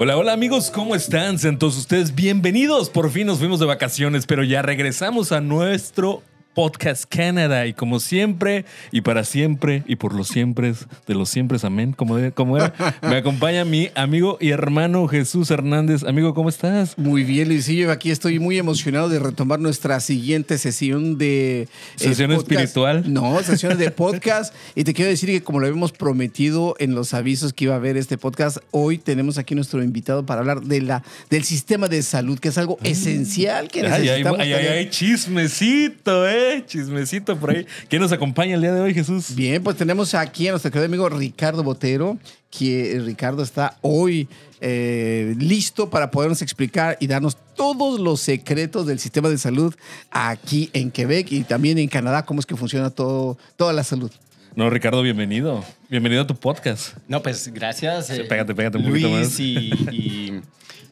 Hola, hola amigos, ¿cómo están? Sentos ustedes bienvenidos. Por fin nos fuimos de vacaciones, pero ya regresamos a nuestro Podcast Canada. Y como siempre, y para siempre, y por los siempre, de los siempre, amén, como, como era, me acompaña mi amigo y hermano Jesús Hernández. Amigo, ¿cómo estás? Muy bien, Luisillo. Aquí estoy muy emocionado de retomar nuestra siguiente sesión de... Eh, ¿Sesión espiritual? No, sesión de podcast. y te quiero decir que como lo habíamos prometido en los avisos que iba a haber este podcast, hoy tenemos aquí nuestro invitado para hablar de la, del sistema de salud, que es algo ah. esencial que necesitamos. Ay, ay, ay, ay chismecito, ¿eh? chismecito por ahí. ¿Quién nos acompaña el día de hoy, Jesús? Bien, pues tenemos aquí a nuestro querido amigo Ricardo Botero, que eh, Ricardo está hoy eh, listo para podernos explicar y darnos todos los secretos del sistema de salud aquí en Quebec y también en Canadá, cómo es que funciona todo, toda la salud. No, Ricardo, bienvenido. Bienvenido a tu podcast. No, pues gracias. Eh, pégate, pégate un poquito más. y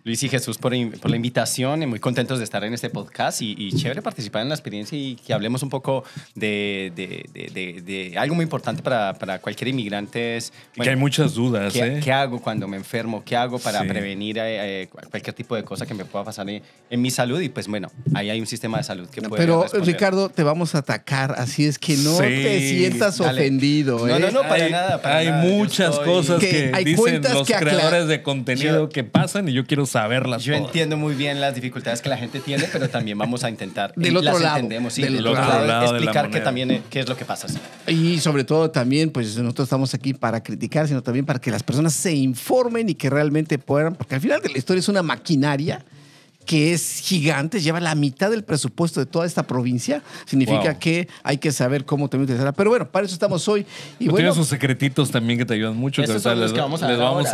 Luis y Jesús por, la invitación y muy contentos de estar en este podcast y, chévere participar en la experiencia y que hablemos un poco de, de, algo muy importante para, cualquier inmigrante. que hay muchas dudas. ¿eh? ¿qué, hago cuando me enfermo? ¿Qué hago para prevenir eh, eh, cualquier tipo de cosa que me pueda pasar en, mi salud? Y pues bueno, ahí hay un sistema de salud que puede Pero Ricardo, te vamos a atacar, así es que no te sientas ofendido. No, no, no, para hay, nada. hay muchas cosas que, dicen los creadores de contenido que pasan y yo quiero saber yo entiendo muy bien las dificultades que la gente tiene, pero también vamos a intentar. del otro lado. explicar que también eh, qué es lo que pasa. Y sobre todo también, pues nosotros estamos aquí para criticar, sino también para que las personas se informen y que realmente puedan, porque al final de la historia es una maquinaria que es gigante, lleva la mitad del presupuesto de toda esta provincia. Significa que hay que saber cómo también utilizarla. Pero bueno, para eso estamos hoy. Y bueno, secretitos también que te ayudan mucho. los vamos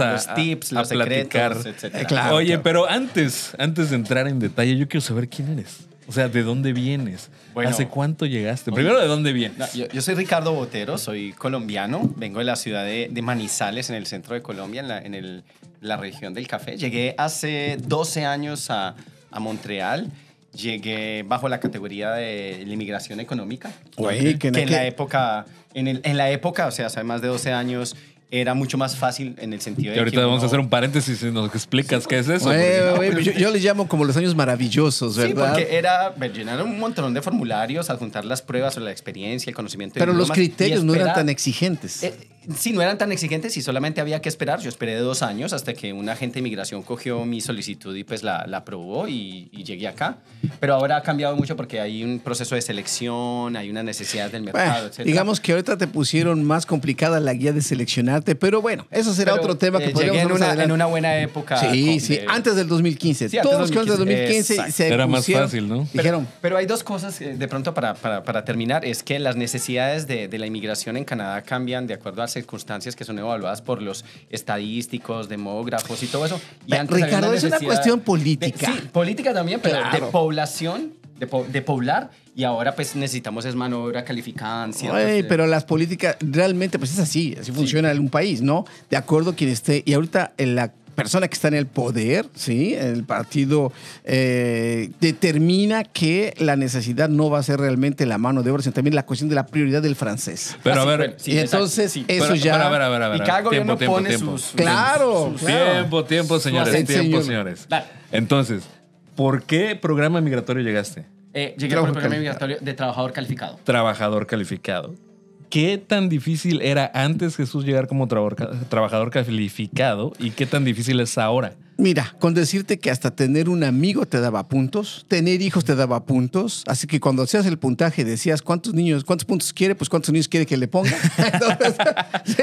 a, los tips, los platicar. Eh, Oye, pero antes, antes de entrar en detalle, yo quiero saber quién eres. O sea, ¿de dónde vienes? ¿Hace cuánto llegaste? Primero, ¿de dónde vienes? yo, soy Ricardo Botero, soy colombiano, vengo de la ciudad de, de Manizales, en el centro de Colombia, en, la, en el la región del café. Llegué hace 12 años a, a Montreal. Llegué bajo la categoría de la inmigración económica. Oye, que, en la época, en, el, en la época, o sea, hace más de 12 años, era mucho más fácil en el sentido de. Y ahorita vamos a hacer un paréntesis y nos explicas qué es eso. yo, les le llamo como los años maravillosos, ¿verdad? Sí, porque era pues, llenar un montón de formularios, adjuntar las pruebas sobre la experiencia, el conocimiento. Pero los criterios no eran tan exigentes. Eh, Sí, no eran tan exigentes y solamente había que esperar. Yo esperé dos años hasta que un agente de inmigración cogió mi solicitud y pues la, la aprobó y, llegué acá. Pero ahora ha cambiado mucho porque hay un proceso de selección, hay unas necesidades del mercado, etc. Digamos que ahorita te pusieron más complicada la guía de seleccionarte, pero bueno, eso será otro tema eh, que podríamos en una, en una buena época. Sí, eh, sí, antes del 2015. Todos los que del 2015 se Era más fácil, ¿no? Dijeron. Pero, hay dos cosas, eh, de pronto, para, para, terminar, es que las necesidades de, de la inmigración en Canadá cambian de acuerdo a circunstancias que son evaluadas por los estadísticos, demógrafos y todo eso. Ricardo, es una cuestión política. sí, política también, pero de población, de, poblar y ahora pues necesitamos es manobra calificada. Pues, pero las políticas realmente pues es así, así funciona en un país, ¿no? De acuerdo a quien esté. Y ahorita en la persona que está en el poder, ¿sí? el partido eh, determina que la necesidad no va a ser realmente la mano de obra, sino también la cuestión de la prioridad del francés. Pero a ver, entonces eso ya... a y cada pone Sus, claro, Tiempo, tiempo, señores, tiempo, señores. Entonces, ¿por qué programa migratorio llegaste? Eh, llegué por el programa migratorio de trabajador calificado. Trabajador calificado. ¿Qué tan difícil era antes Jesús llegar como trabajador calificado y qué tan difícil es ahora? Mira, con decirte que hasta tener un amigo te daba puntos, tener hijos te daba puntos, así que cuando hacías el puntaje decías cuántos niños, cuántos puntos quiere, pues cuántos niños quiere que le ponga. Entonces,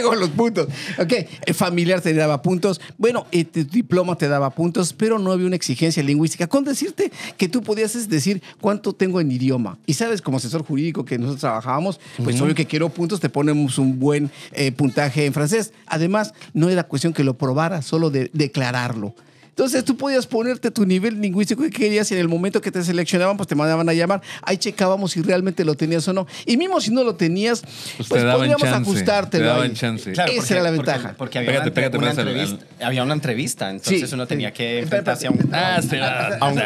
los puntos. Ok, familiar te daba puntos, bueno, eh, tu diploma te daba puntos, pero no había una exigencia lingüística. Con decirte que tú podías decir cuánto tengo en idioma. Y sabes, como asesor jurídico que nosotros trabajábamos, pues obvio que quiero puntos, te ponemos un buen eh, puntaje en francés. Además, no era cuestión que lo probara, solo de declararlo. Entonces tú podías ponerte tu nivel lingüístico que querías y en el momento que te seleccionaban, pues te mandaban a llamar. Ahí checábamos si realmente lo tenías o no. Y mismo si no lo tenías, pues, pues podíamos ajustártelo. Esa era la ventaja. Porque, había, una, entrevista, había, una entrevista, entonces uno tenía que enfrentarse a un, ah,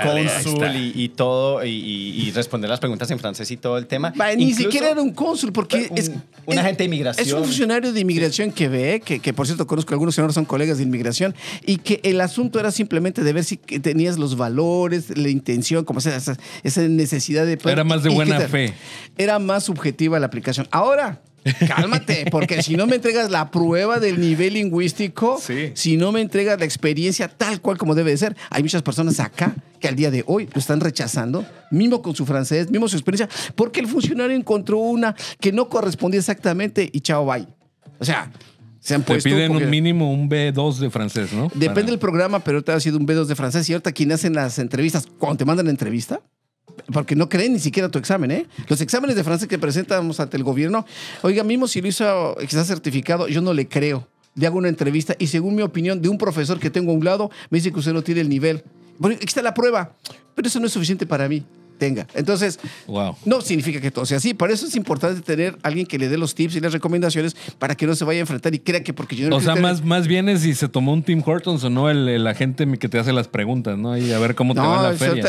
cónsul y, todo, y, responder las preguntas en francés y todo el tema. ni siquiera era un cónsul, porque es. Un agente de inmigración. Es un funcionario de inmigración que ve, que, por cierto conozco a algunos señores, son colegas de inmigración, y que el asunto era así simplemente de ver si tenías los valores, la intención, como sea, esa, necesidad de... Era más de buena fe. Era más subjetiva la aplicación. Ahora, Cálmate, porque si no me entregas la prueba del nivel lingüístico, si no me entregas la experiencia tal cual como debe de ser, hay muchas personas acá que al día de hoy lo están rechazando, mismo con su francés, mismo su experiencia, porque el funcionario encontró una que no correspondía exactamente y chao, bye. O sea, se han puesto. Te piden un mínimo un B2 de francés, ¿no? Depende del programa, pero te ha sido un B2 de francés. Y ahorita quienes hacen las entrevistas, cuando te mandan la entrevista, porque no creen ni siquiera tu examen, ¿eh? Los exámenes de francés que presentamos ante el gobierno, oiga, mismo si lo hizo, que está certificado, yo no le creo. Le hago una entrevista y según mi opinión de un profesor que tengo a un lado, me dice que usted no tiene el nivel. Bueno, aquí está la prueba, pero eso no es suficiente para mí. Entonces, no significa que todo sea así. Para eso es importante tener alguien que le dé los tips y las recomendaciones para que no se vaya a enfrentar y crea que porque yo no O sea, más, más bien es si se tomó un Tim Hortons o no el, gente agente que te hace las preguntas, ¿no? Y a ver cómo te va la feria.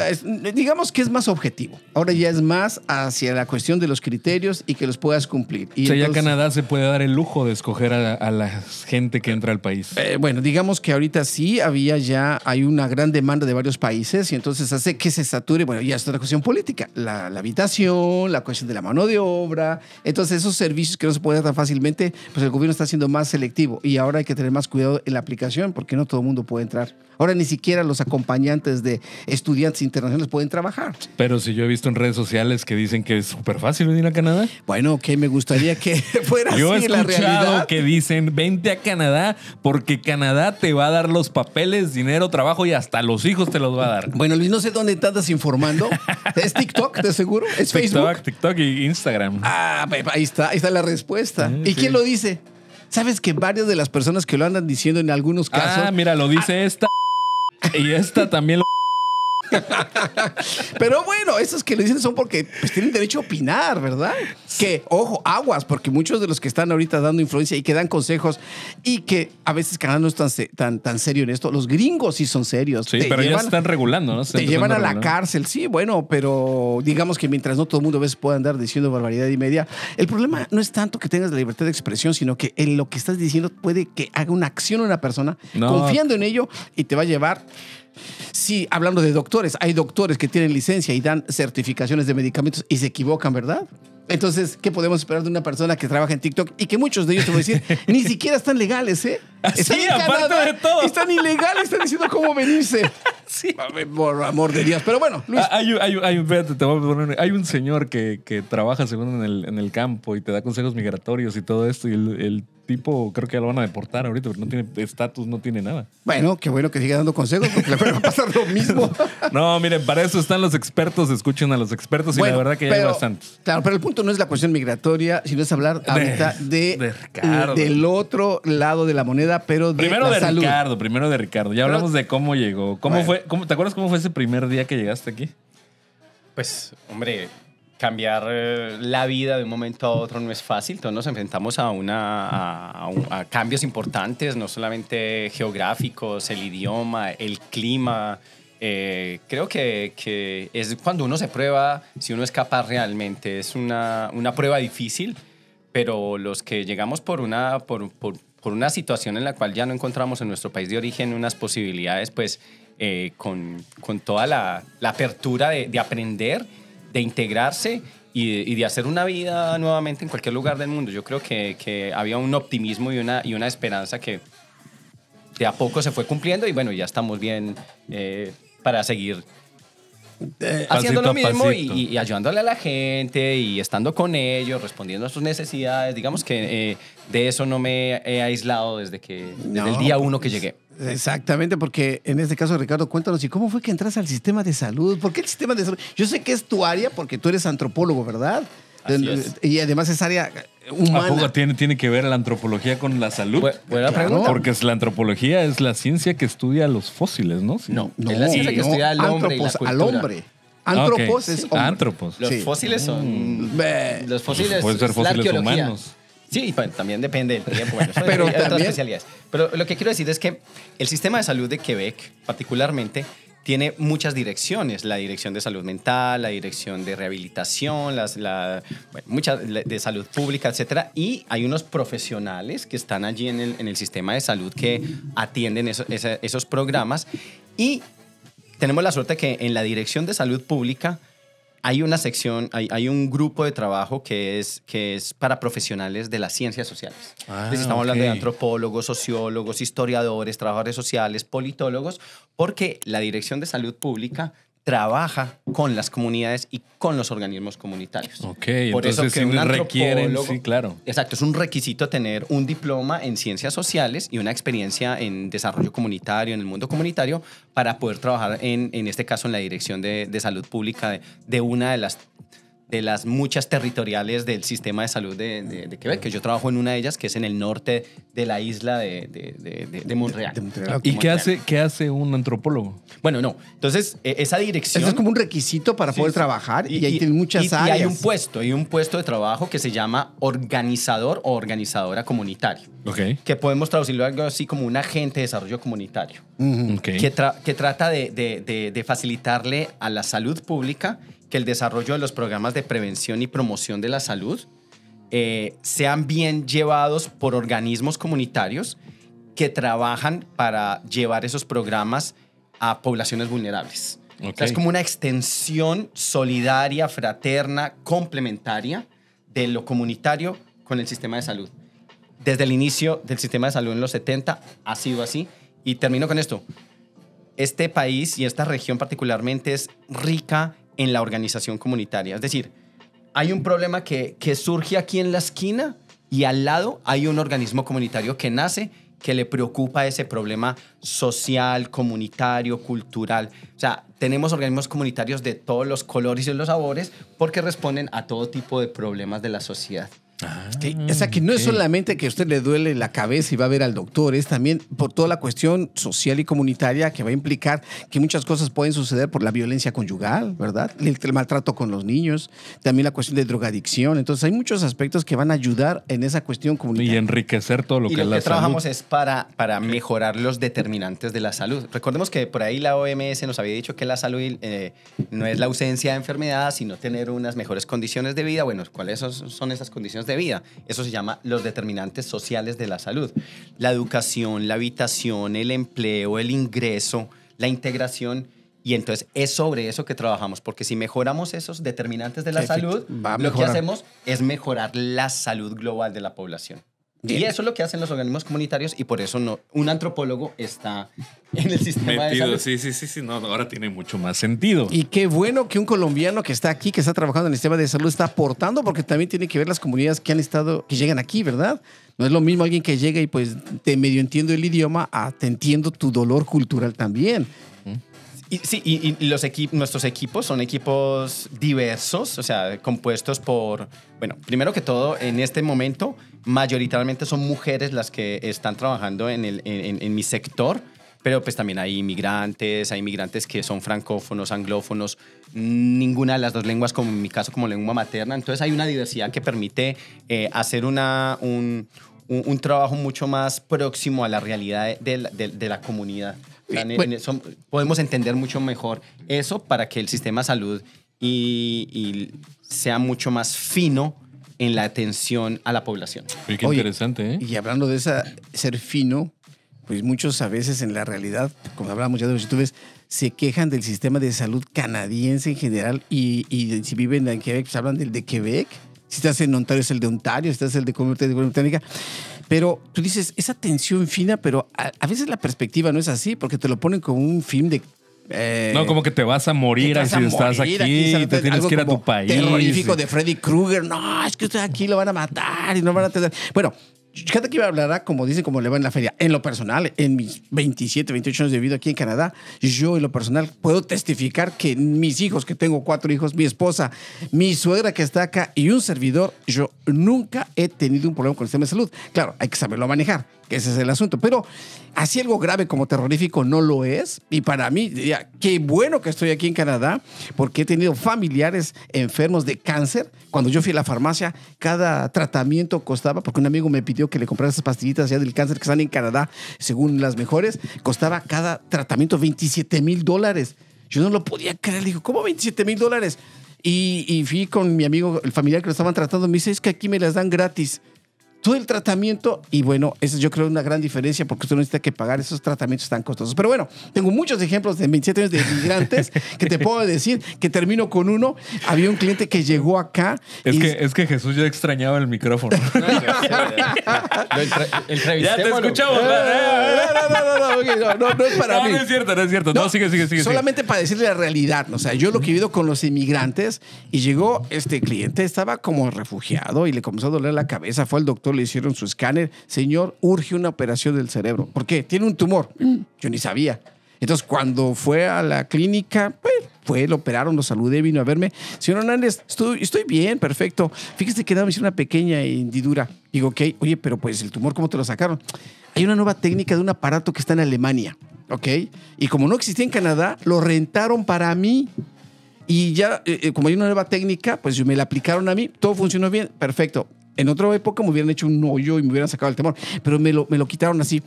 digamos que es más objetivo. Ahora ya es más hacia la cuestión de los criterios y que los puedas cumplir. ya Canadá se puede dar el lujo de escoger a, la gente que entra al país. Eh, bueno, digamos que ahorita sí había ya, hay una gran demanda de varios países y entonces hace que se sature. Bueno, ya es otra cuestión política, la, habitación, la cuestión de la mano de obra. Entonces, esos servicios que no se pueden dar tan fácilmente, pues el gobierno está siendo más selectivo y ahora hay que tener más cuidado en la aplicación porque no todo el mundo puede entrar. Ahora ni siquiera los acompañantes de estudiantes internacionales pueden trabajar. Pero si yo he visto en redes sociales que dicen que es súper fácil venir a Canadá. Bueno, que me gustaría que fuera yo he escuchado que dicen, vente a Canadá porque Canadá te va a dar los papeles, dinero, trabajo y hasta los hijos te los va a dar. Bueno, Luis, no sé dónde andas informando, ¿Es TikTok, de seguro? ¿Es Facebook? TikTok y Instagram. Ah, ahí está, ahí está la respuesta. Ah, ¿Y quién lo dice? ¿Sabes que varias de las personas que lo andan diciendo en algunos ah, casos? Ah, mira, lo dice esta. Y esta también lo Pero bueno, esos que le dicen son porque pues, tienen derecho a opinar, ¿verdad? Que, ojo, aguas, porque muchos de los que están ahorita dando influencia y que dan consejos y que a veces Canadá no es tan, tan, serio en esto. Los gringos sí son serios. Sí, pero llevan, ya están regulando, ¿no? te llevan a la cárcel, sí, bueno, pero digamos que mientras no todo el mundo a veces pueda andar diciendo barbaridad y media, el problema no es tanto que tengas la libertad de expresión, sino que en lo que estás diciendo puede que haga una acción una persona confiando en ello y te va a llevar Sí, hablando de doctores, hay doctores que tienen licencia y dan certificaciones de medicamentos y se equivocan, ¿verdad? Entonces, ¿qué podemos esperar de una persona que trabaja en TikTok y que muchos de ellos, te voy a decir, ni siquiera están legales, ¿eh? Están sí, aparte de todo. Están ilegales, están diciendo cómo venirse. Sí. Por amor de Dios. Pero bueno, Luis. Hay, un señor que, trabaja en el, campo y te da consejos migratorios y todo esto y el tipo, creo que ya lo van a deportar ahorita, pero no tiene estatus, no tiene nada. Bueno, qué bueno que siga dando consejos, porque le va a pasar lo mismo. no, miren, para eso están los expertos, escuchen a los expertos y la verdad que ya hay bastantes. Claro, pero el punto no es la cuestión migratoria, sino es hablar ahorita de, del otro lado de la moneda, pero de Primero de Ricardo, primero de Ricardo. Ya hablamos de cómo llegó. ¿Cómo fue? ¿Te acuerdas cómo fue ese primer día que llegaste aquí? Pues, hombre, cambiar eh, la vida de un momento a otro no es fácil. Todos nos enfrentamos a, una, a, cambios importantes, no solamente geográficos, el idioma, el clima. Eh, creo que, es cuando uno se prueba si uno es capaz realmente. Es una, prueba difícil, pero los que llegamos por una, una situación en la cual ya no encontramos en nuestro país de origen unas posibilidades, pues eh, con, toda la, apertura de, de, aprender de integrarse y de, hacer una vida nuevamente en cualquier lugar del mundo. Yo creo que, había un optimismo y una, esperanza que de a poco se fue cumpliendo y bueno, ya estamos bien eh, para seguir eh, haciendo lo mismo y, ayudándole a la gente y estando con ellos, respondiendo a sus necesidades. Digamos que eh, de eso no me he aislado desde que desde el día uno que llegué. Exactamente, porque en este caso, Ricardo, cuéntanos, ¿y cómo fue que entras al sistema de salud? ¿Por qué el sistema de salud? Yo sé que es tu área porque tú eres antropólogo, ¿verdad? Y además es área humana. ¿A tiene, tiene que ver la antropología con la salud? Pues, pues, pregunta. Porque la antropología es la ciencia que estudia los fósiles, ¿no? No, no, es la ciencia que estudia al hombre. Antropos, al hombre. Ah, Antropos es hombre. Antropos. Los fósiles son. Mm. Los fósiles. Pues pueden ser fósiles humanos. Sí, también depende del tiempo, pero Pero lo que quiero decir es que el sistema de salud de Quebec, particularmente, tiene muchas direcciones, la dirección de salud mental, la dirección de rehabilitación, las, muchas de salud pública, etcétera, y hay unos profesionales que están allí en el, en el sistema de salud que atienden esos programas y tenemos la suerte que en la dirección de salud pública hay una sección, hay, un grupo de trabajo que es, que es para profesionales de las ciencias sociales. Ah, estamos hablando de antropólogos, sociólogos, historiadores, trabajadores sociales, politólogos, porque la Dirección de Salud Pública trabaja con las comunidades y con los organismos comunitarios. Ok, Por entonces eso requieren, sí, claro. Exacto, es un requisito tener un diploma en ciencias sociales y una experiencia en desarrollo comunitario, en el mundo comunitario, para poder trabajar en, en este caso en la Dirección de, Salud Pública de, una de las de las muchas territoriales del sistema de salud de, de, Quebec, que yo trabajo en una de ellas, que es en el norte de la isla de, Montreal. ¿Y, qué hace, qué hace un antropólogo? Bueno, no. Entonces, e, esa dirección... Eso es como un requisito para poder trabajar y, hay muchas áreas. Y hay un puesto, hay un puesto de trabajo que se llama organizador o organizadora comunitaria. Que podemos traducirlo algo así como un agente de desarrollo comunitario. que, trata de facilitarle a la salud pública que el desarrollo de los programas de prevención y promoción de la salud eh, sean bien llevados por organismos comunitarios que trabajan para llevar esos programas a poblaciones vulnerables. es como una extensión solidaria, fraterna, complementaria de lo comunitario con el sistema de salud. Desde el inicio del sistema de salud en los 70 ha sido así. Y termino con esto. Este país y esta región particularmente es rica en la organización comunitaria. Es decir, hay un problema que, que surge aquí en la esquina y al lado hay un organismo comunitario que nace que le preocupa ese problema social, comunitario, cultural. O sea, tenemos organismos comunitarios de todos los colores y los sabores porque responden a todo tipo de problemas de la sociedad. Ah, o sea, que no es solamente que a usted le duele la cabeza y va a ver al doctor, es también por toda la cuestión social y comunitaria que va a implicar que muchas cosas pueden suceder por la violencia conyugal, ¿verdad? El, maltrato con los niños, también la cuestión de drogadicción. Entonces, hay muchos aspectos que van a ayudar en esa cuestión comunitaria. Y enriquecer todo lo que es la que trabajamos es para, para mejorar los determinantes de la salud. Recordemos que por ahí la OMS nos había dicho que la salud eh, no es la ausencia de enfermedades sino tener unas mejores condiciones de vida. Bueno, ¿cuáles son esas condiciones? de vida. Eso se llama los determinantes sociales de la salud. La educación, la habitación, el empleo, el ingreso, la integración. Y entonces es sobre eso que trabajamos, porque si mejoramos esos determinantes de la salud, lo que hacemos es mejorar la salud global de la población. Y eso es lo que hacen los organismos comunitarios y por eso no, un antropólogo está en el sistema de salud. Sí, sí, sí, ahora tiene mucho más sentido. Y qué bueno que un colombiano que está aquí, que está trabajando en el sistema de salud, está aportando porque también tiene que ver las comunidades que han estado, que llegan aquí, ¿verdad? No es lo mismo alguien que llega y pues te medio entiendo el idioma a te entiendo tu dolor cultural también. Y, sí, y, los equipos nuestros equipos son equipos diversos, o sea, compuestos por, bueno, primero que todo, en este momento, mayoritariamente son mujeres las que están trabajando en, el, en, mi sector, pero pues también hay inmigrantes, hay inmigrantes que son francófonos, anglófonos, ninguna de las dos lenguas, como en mi caso, como lengua materna. Entonces hay una diversidad que permite eh, hacer una, un, un, trabajo mucho más próximo a la realidad de la comunidad. Pues podemos entender mucho mejor eso para que el sistema de salud y, sea mucho más fino en la atención a la población. interesante, ¿eh? Y hablando de esa, ser fino, pues muchos a veces en la realidad, como hablamos ya de los youtubers, se quejan del sistema de salud canadiense en general y, si viven en Quebec, pues hablan del de Quebec. Si estás en Ontario es el de Ontario, si estás en el de Comunidad Británica. Pero tú dices, esa tensión fina, pero a, veces la perspectiva no es así, porque te lo ponen como un film de eh, no, como que te vas a morir así si estás aquí, te tienes que ir a tu país. Terrorífico de Freddy Krueger. No, es que ustedes aquí lo van a matar y no van a tener. Bueno, cada que a hablará, como dicen, como le va en la feria, en lo personal, en mis 27, 28 años de vida aquí en Canadá, yo en lo personal puedo testificar que mis hijos, que tengo cuatro hijos, mi esposa, mi suegra que está acá y un servidor, yo nunca he tenido un problema con el sistema de salud. Claro, hay que saberlo manejar que ese es el asunto. Pero así algo grave como terrorífico no lo es. Y para mí, qué bueno que estoy aquí en Canadá, porque he tenido familiares enfermos de cáncer. Cuando yo fui a la farmacia, cada tratamiento costaba, porque un amigo me pidió que le comprara esas pastillitas del cáncer que están en Canadá, según las mejores, costaba cada tratamiento 27 mil dólares. Yo no lo podía creer. Le digo, ¿cómo 27 mil dólares? Y, y fui con mi amigo, el familiar que lo estaban tratando, me dice, es que aquí me las dan gratis todo el tratamiento y bueno, eso yo creo una gran diferencia porque usted no necesita que pagar esos tratamientos tan costosos. Pero bueno, tengo muchos ejemplos de 27 años de inmigrantes que te puedo decir que termino con uno. Había un cliente que llegó acá. Es, que, es que Jesús ya extrañaba el micrófono. ya te escuchamos. Eh, eh, eh, no, no, no, es para mí. No es cierto, no es cierto. No, sigue, sigue, sigue. Solamente para decirle la realidad. O sea, yo lo que he vivido con los inmigrantes y llegó este cliente, estaba como refugiado y le comenzó a doler la cabeza. Fue al doctor le hicieron su escáner. Señor, urge una operación del cerebro. ¿Por qué? Tiene un tumor. Yo ni sabía. Entonces, cuando fue a la clínica, pues, fue, lo operaron, lo saludé, vino a verme. Señor Hernández, estoy, bien, perfecto. Fíjese que me una pequeña hendidura. Digo, ok, oye, pero pues el tumor, ¿cómo te lo sacaron? Hay una nueva técnica de un aparato que está en Alemania, ¿ok? Y como no existía en Canadá, lo rentaron para mí. Y ya, eh, eh, como hay una nueva técnica, pues me la aplicaron a mí, todo funcionó bien, perfecto. En otra época me hubieran hecho un hoyo y me hubieran sacado el temor, pero me lo, me lo quitaron así.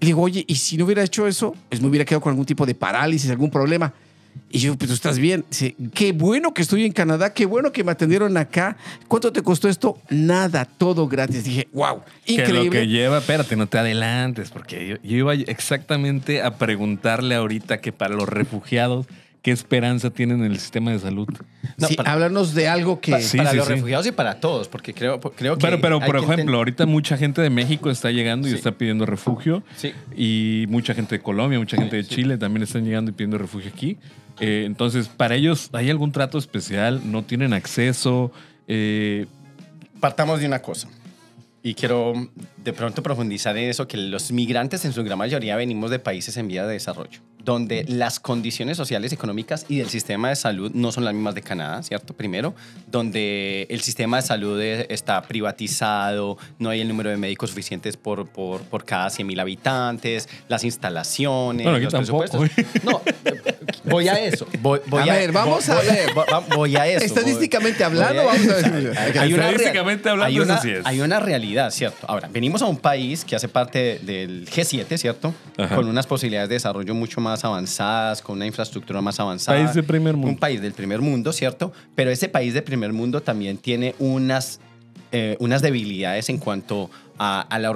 Le digo, oye, y si no hubiera hecho eso, pues me hubiera quedado con algún tipo de parálisis, algún problema. Y yo, pues tú estás bien. Dice, qué bueno que estoy en Canadá, qué bueno que me atendieron acá. ¿Cuánto te costó esto? Nada, todo gratis. Dije, wow, increíble. Que lo que lleva, espérate, no te adelantes, porque yo, yo iba exactamente a preguntarle ahorita que para los refugiados qué esperanza tienen en el sistema de salud. No, para, de algo que... para los refugiados y para todos, porque creo, creo que... Pero, pero por ejemplo, ahorita mucha gente de México está llegando y está pidiendo refugio. Y mucha gente de Colombia, mucha gente de Chile también están llegando y pidiendo refugio aquí. Eh, entonces, para ellos, ¿hay algún trato especial? ¿No tienen acceso? Eh, Partamos de una cosa. Y quiero de pronto profundizar en eso, que los migrantes en su gran mayoría venimos de países en vía de desarrollo donde las condiciones sociales, económicas y del sistema de salud no son las mismas de Canadá, ¿cierto? Primero, donde el sistema de salud e, está privatizado, no hay el número de médicos suficientes por, por, por cada 100.000 habitantes, las instalaciones, bueno, los presupuestos. No, voy a eso. Voy, a, ver, vamos a ver. Voy a eso. Estadísticamente hablando, vamos a ver. Estadísticamente hablando, realidad, ¿cierto? Ahora, venimos a un país que hace parte del G7, ¿cierto? Con unas posibilidades de desarrollo mucho más avanzadas, con una infraestructura más avanzada. País del primer mundo. Un país del primer mundo, ¿cierto? Pero ese país del primer mundo también tiene unas, eh, unas debilidades en cuanto a, la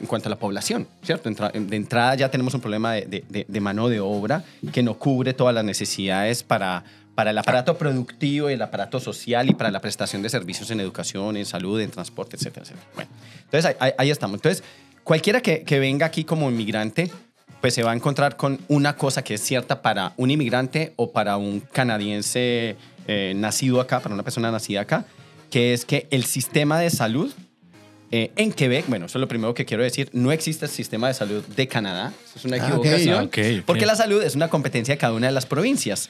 en cuanto a la población, ¿cierto? de entrada ya tenemos un problema de, mano de obra que no cubre todas las necesidades para, para el aparato productivo, el aparato social y para la prestación de servicios en educación, en salud, en transporte, etcétera, etcétera. Bueno, entonces ahí, estamos. Entonces, cualquiera que, que, venga aquí como inmigrante pues se va a encontrar con una cosa que es cierta para un inmigrante o para un canadiense eh, nacido acá, para una persona nacida acá, que es que el sistema de salud eh, en Quebec, bueno, eso es lo primero que quiero decir, no existe el sistema de salud de Canadá, eso es una ah, equivocación, porque la salud es una competencia de cada una de las provincias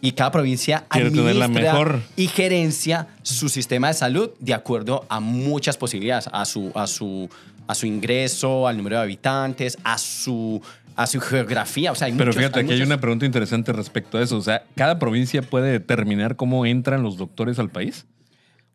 y cada provincia administra la mejor. y gerencia su sistema de salud de acuerdo a muchas posibilidades, a su, a su, a su ingreso, al número de habitantes, a su a su geografía. O hay Pero fíjate, aquí hay una pregunta interesante respecto a eso. O sea, ¿cada provincia puede determinar cómo entran los doctores al país?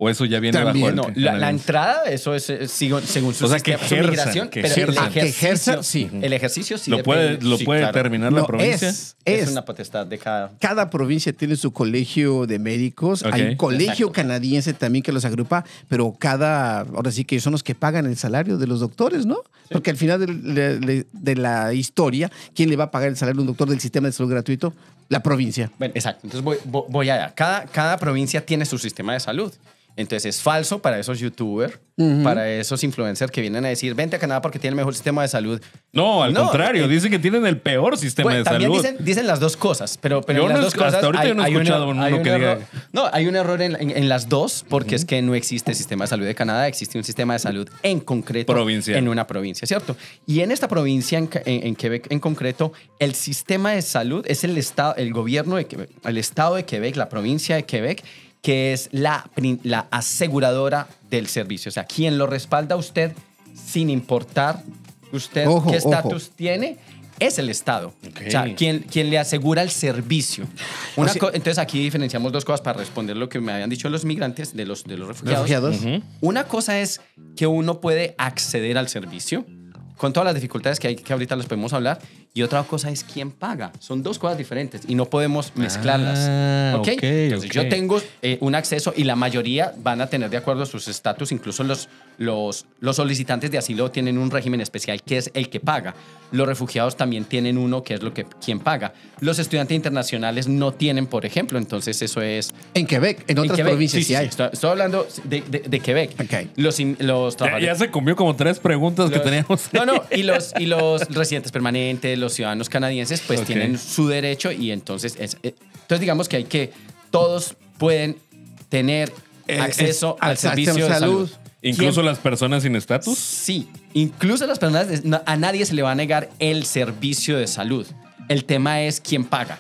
¿O eso ya viene También, la, entrada, eso es, según, según su, o sea, que ejerza, Que El, ah, ejercicio, sí. el ejercicio sí. ¿Lo puede, lo puede determinar la provincia? Es, una potestad de cada... Cada provincia tiene su colegio de médicos. Hay un colegio canadiense también que los agrupa, pero cada... Ahora sí que son los que pagan el salario de los doctores, ¿no? Porque al final de, la historia, ¿quién le va a pagar el salario a un doctor del sistema de salud gratuito? La provincia. Bueno, exacto. Entonces voy, voy allá. Cada, cada provincia tiene su sistema de salud. Entonces es falso para esos youtubers, para esos influencers que vienen a decir, vente a Canadá porque tiene el mejor sistema de salud. No, al contrario, eh, dicen que tienen el peor sistema de salud. Dicen, dicen las dos cosas, pero, pero las no, hasta ahorita hay, no he escuchado un, uno que error, diga. No, hay un error en, las dos porque es que no existe sistema de salud de Canadá, existe un sistema de salud en concreto. Provincia. En una provincia, ¿cierto? Y en esta provincia, en, en, Quebec en concreto, el sistema de salud es el, estado, el gobierno de el estado de Quebec, la provincia de Quebec que es la, la aseguradora del servicio. O sea, quien lo respalda a usted sin importar usted qué estatus tiene es el Estado. O sea, quien, le asegura el servicio. entonces aquí diferenciamos dos cosas para responder lo que me habían dicho los migrantes de los, de los refugiados. Una cosa es que uno puede acceder al servicio con todas las dificultades que hay que ahorita los podemos hablar, y otra cosa es quién paga. Son dos cosas diferentes y no podemos ah, mezclarlas. ok yo tengo eh, un acceso y la mayoría van a tener de acuerdo a sus estatus, incluso los, los, solicitantes de asilo tienen un régimen especial que es el que paga. Los refugiados también tienen uno que es lo que quien paga. Los estudiantes internacionales no tienen, por ejemplo, entonces eso es... En Quebec, en otras provincias sí, hay. Estoy, hablando de, Quebec. Los, ya, se comió como tres preguntas que teníamos. No, y los, y los residentes permanentes, los ciudadanos canadienses, pues tienen su derecho y entonces... Es, eh, entonces digamos que hay que... Todos pueden tener eh, acceso al servicio de salud. ¿Incluso las personas sin estatus? Sí, incluso las personas, a nadie se le va a negar el servicio de salud. El tema es quién paga.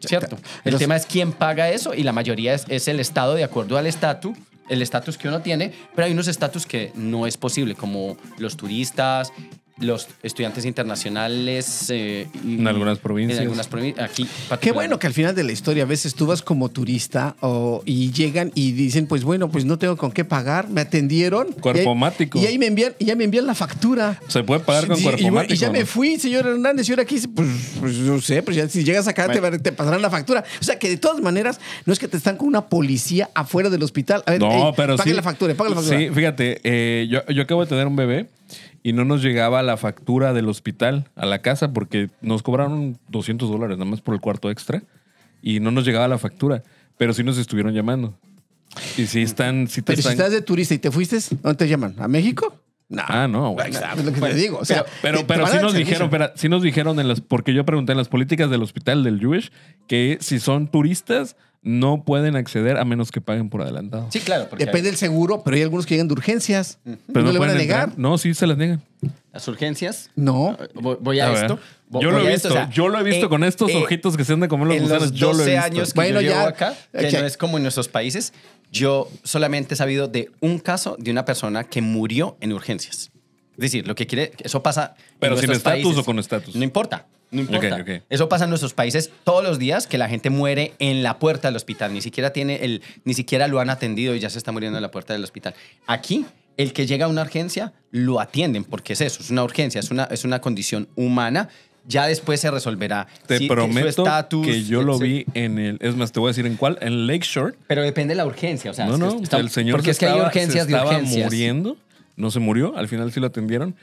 ¿Cierto? El tema es quién paga eso y la mayoría es, es el Estado de acuerdo al estatus el estatus que uno tiene, pero hay unos estatus que no es posible, como los turistas, los estudiantes internacionales eh, en algunas provincias. En algunas aquí Qué bueno que al final de la historia a veces tú vas como turista y llegan y dicen, pues bueno, pues no tengo con qué pagar, me atendieron. Cuerpo mático. Y ahí me envían, y ya me envían la factura. Se puede pagar con cuerpo y, Y ya me fui, señor Hernández, y ahora aquí, pues, pues no sé, pues si llegas acá te, te, pasarán la factura. O sea que de todas maneras, no es que te están con una policía afuera del hospital. A ver, no, eh, pero sí. la factura, la factura. Sí, fíjate, eh, yo acabo de tener un bebé y no nos llegaba la factura del hospital a la casa porque nos cobraron 200 dólares nada más por el cuarto extra y no nos llegaba la factura, pero sí nos estuvieron llamando. Y si están, si te si estás de turista y te fuiste, ¿dónde te llaman? ¿A México? No. Ah, no, pues, lo que te pues, digo. O sea, pero, pero, sí nos dijeron, sí nos dijeron en las, porque yo pregunté en las políticas del hospital del Jewish que si son turistas, no pueden acceder a menos que paguen por adelantado. Sí, claro. Depende del seguro, pero hay algunos que llegan de urgencias. Pero no, le van a negar. No, sí se las niegan. Las urgencias. No. Ah, voy, a, esto. Yo lo he visto, yo lo he visto con estos eh, ojitos que se andan como los en gusanos. Yo lo he visto. años que yo llevo acá, que no es como en nuestros países, yo solamente he sabido de un caso de una persona que murió en urgencias. Es decir, lo que quiere, eso pasa. en Pero sin estatus o con estatus. No importa. No importa. Eso pasa en nuestros países todos los días, que la gente muere en la puerta del hospital. Ni siquiera, tiene el, ni siquiera lo han atendido y ya se está muriendo en la puerta del hospital. Aquí, el que llega a una urgencia, lo atienden, porque es eso, es una urgencia, es una, es una condición humana. Ya después se resolverá. Te prometo que yo lo vi en el... Es más, te voy a decir en cuál. En Lakeshore. Pero depende de la urgencia. O sea, no, no. el señor porque es que hay urgencias se estaba muriendo. No se murió. Al final sí lo atendieron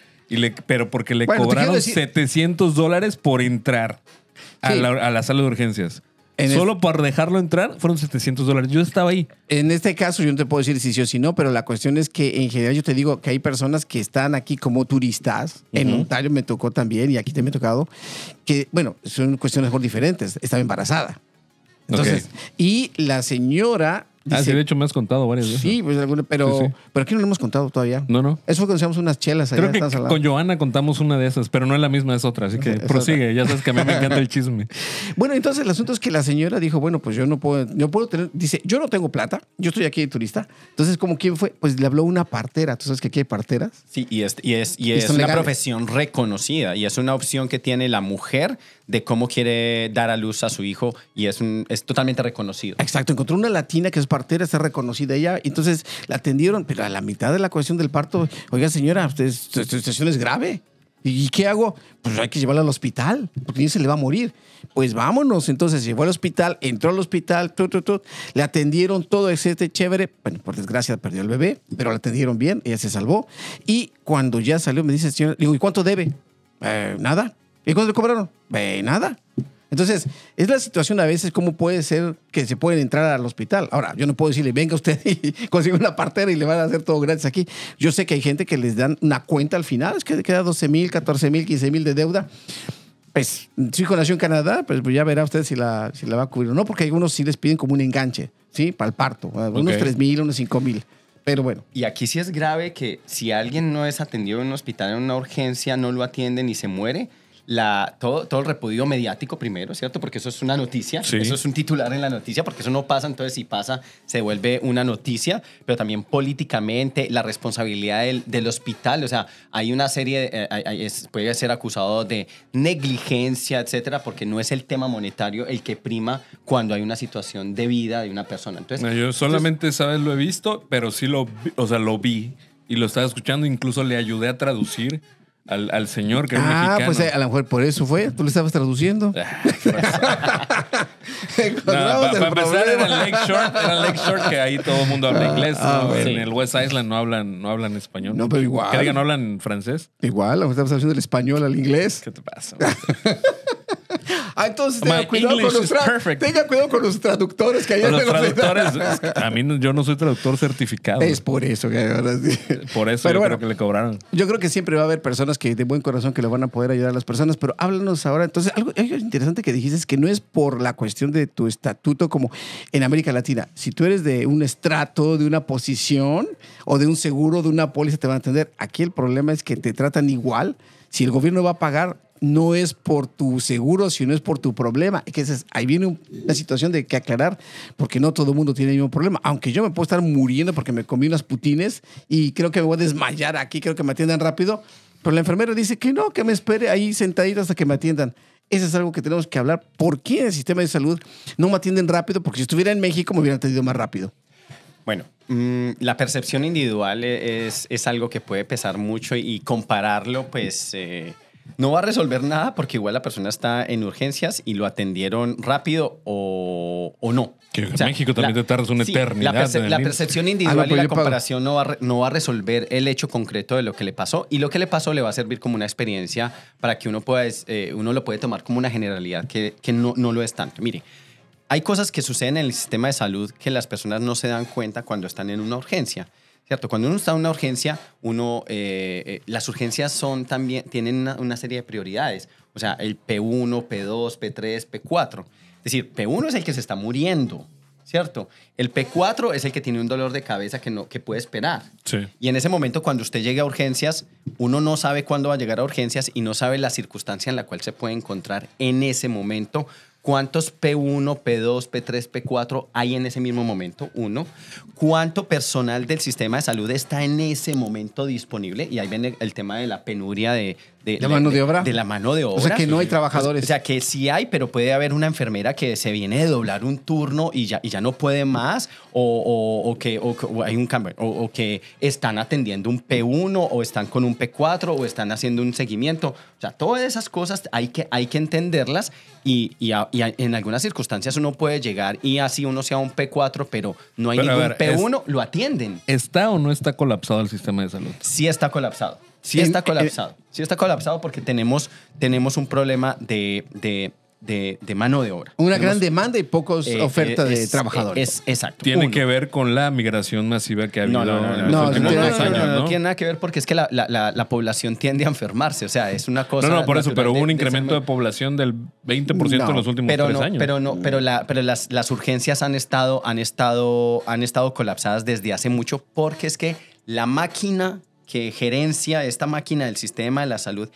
pero porque le cobraron 700 dólares por entrar a, la, sala de urgencias. Solo por dejarlo entrar fueron 700 dólares. Yo estaba ahí. En este caso yo no te puedo decir si sí o si no, pero la cuestión es que en general yo te digo que hay personas que están aquí como turistas. en un En Ontario me tocó también y aquí también me ha tocado que, bueno, son cuestiones por diferentes. Estaba embarazada. Entonces, y la señora ah, sí, de hecho me has contado varias veces. Sí, pues alguna, pero, pero aquí no lo hemos contado todavía. No, no. Eso fue cuando unas chelas allá Creo que con Joana contamos una de esas, pero no es la misma, es otra. Así que prosigue, ya sabes que a mí me encanta el chisme. Bueno, entonces el asunto es que la señora dijo, bueno, pues yo no puedo, no puedo tener, dice, yo no tengo plata, yo estoy aquí de turista. Entonces, ¿cómo quién fue? Pues le habló una partera. ¿Tú sabes que aquí hay parteras? Sí, y es, es, una profesión reconocida y es una opción que tiene la mujer de cómo quiere dar a luz a su hijo y es, es totalmente reconocido. Exacto, encontró una latina que es partera, está reconocida ella, entonces la atendieron, pero a la mitad de la cuestión del parto, oiga señora, su situación es grave. ¿Y qué hago? Pues hay que llevarla al hospital, porque se le va a morir. Pues vámonos. Entonces llegó al hospital, entró al hospital, le atendieron todo, este chévere. Bueno, por desgracia perdió el bebé, pero la atendieron bien, ella se salvó. Y cuando ya salió, me dice, señor, digo, ¿y cuánto debe? Eh, nada, ¿Y cuánto le cobraron? Ve, nada. Entonces, es la situación a veces cómo puede ser que se pueden entrar al hospital. Ahora, yo no puedo decirle, venga usted y consiga una partera y le van a hacer todo gratis aquí. Yo sé que hay gente que les dan una cuenta al final, es que queda 12 mil, 14 mil, 15 mil de deuda. Pues, su hijo nació en Canadá, pues, pues, ya verá usted si la, si la va a cubrir o no, porque algunos sí les piden como un enganche, ¿sí? Para el parto, unos 3 mil, unos 5 mil. Pero bueno. Y aquí sí es grave que si alguien no es atendido en un hospital en una urgencia, no lo atienden y se muere, todo, todo el repudio mediático primero, ¿cierto? Porque eso es una noticia, eso es un titular en la noticia, porque eso no pasa, entonces si pasa se vuelve una noticia, pero también políticamente la responsabilidad del, hospital, o sea, hay una serie, eh, puede ser acusado de negligencia, etcétera, porque no es el tema monetario el que prima cuando hay una situación de vida de una persona. Entonces, Yo solamente, ¿sabes? Lo he visto, pero sí lo, o sea, lo vi y lo estaba escuchando, incluso le ayudé a traducir. Al, al señor que era ah, pues eh, a lo mejor por eso fue. Tú le estabas traduciendo. Ah, pues. no, para pasar empezar era Lake Short, era Lake Short que ahí todo el mundo habla ah, inglés. Ah, en el West Island no hablan, no hablan español. No, pero igual. qué que no hablan francés? Igual, estamos traduciendo el español al inglés. ¿Qué te pasa? Ah, entonces tenga cuidado, con los tenga cuidado con los traductores que los A mí yo no soy traductor certificado. Es por eso que ahora sí. Por eso yo creo que le cobraron. Yo creo que siempre va a haber personas que de buen corazón que le van a poder ayudar a las personas, pero háblanos ahora. Entonces, algo, interesante que dijiste es que no es por la cuestión de tu estatuto como en América Latina. Si tú eres de un estrato, de una posición o de un seguro, de una póliza, te van a atender. Aquí el problema es que te tratan igual. Si el gobierno va a pagar, no es por tu seguro, sino es por tu problema. Que ahí viene una situación de que aclarar, porque no todo el mundo tiene el mismo problema. Aunque yo me puedo estar muriendo porque me comí unas putines y creo que me voy a desmayar aquí, creo que me atiendan rápido. Pero la enfermera dice que no, que me espere ahí sentadito hasta que me atiendan. Eso es algo que tenemos que hablar. ¿Por qué en el sistema de salud no me atienden rápido? Porque si estuviera en México me hubieran atendido más rápido. Bueno, mm, la percepción individual e, es, algo que puede pesar mucho y compararlo, pues... Eh, no va a resolver nada porque igual la persona está en urgencias y lo atendieron rápido o, no. Que México también la, te tardas una eternidad. La, ¿eh? percepción ah, individual y pues la comparación no va, a resolver el hecho concreto de lo que le pasó y lo que le pasó le va a servir como una experiencia para que uno, pueda, eh, uno lo puede tomar como una generalidad que, no, no lo es tanto. Mire, hay cosas que suceden en el sistema de salud que las personas no se dan cuenta cuando están en una urgencia. Cuando uno está en una urgencia, uno, eh, eh, las urgencias son también, tienen una, serie de prioridades, o sea, el P1, P2, P3, P4. Es decir, P1 es el que se está muriendo, ¿cierto? El P4 es el que tiene un dolor de cabeza que, no, que puede esperar. Y en ese momento, cuando usted llegue a urgencias, uno no sabe cuándo va a llegar a urgencias y no sabe la circunstancia en la cual se puede encontrar en ese momento ¿Cuántos P1, P2, P3, P4 hay en ese mismo momento? Uno. ¿Cuánto personal del sistema de salud está en ese momento disponible? Y ahí viene el tema de la penuria de, de, la mano de obra. O sea, que no hay trabajadores. O sea, que sí hay, pero puede haber una enfermera que se viene de doblar un turno y ya, y ya no puede más, o, que hay un cambio, o, que están atendiendo un P1, o están con un P4, o están haciendo un seguimiento. O sea, todas esas cosas hay que, hay que entenderlas y, en algunas circunstancias uno puede llegar y así uno sea un P4, pero no hay ningún P1, lo atienden. ¿Está o no está colapsado el sistema de salud? Sí está colapsado. Sí está eh, colapsado. Sí está colapsado porque tenemos, tenemos un problema de, de, mano de obra. Una gran demanda y pocas eh, ofertas de trabajadores. exacto. Tiene que ver con la migración masiva que ha habido en los últimos años. No, tiene nada que ver porque es que la, población tiende a enfermarse. O sea, es una cosa. No, no, por eso, pero hubo un incremento de, población del 20% en los últimos pero años. Pero no, pero, la, pero las, urgencias han estado, han estado, han estado colapsadas desde hace mucho porque es que la máquina que gerencia esta máquina del sistema de la salud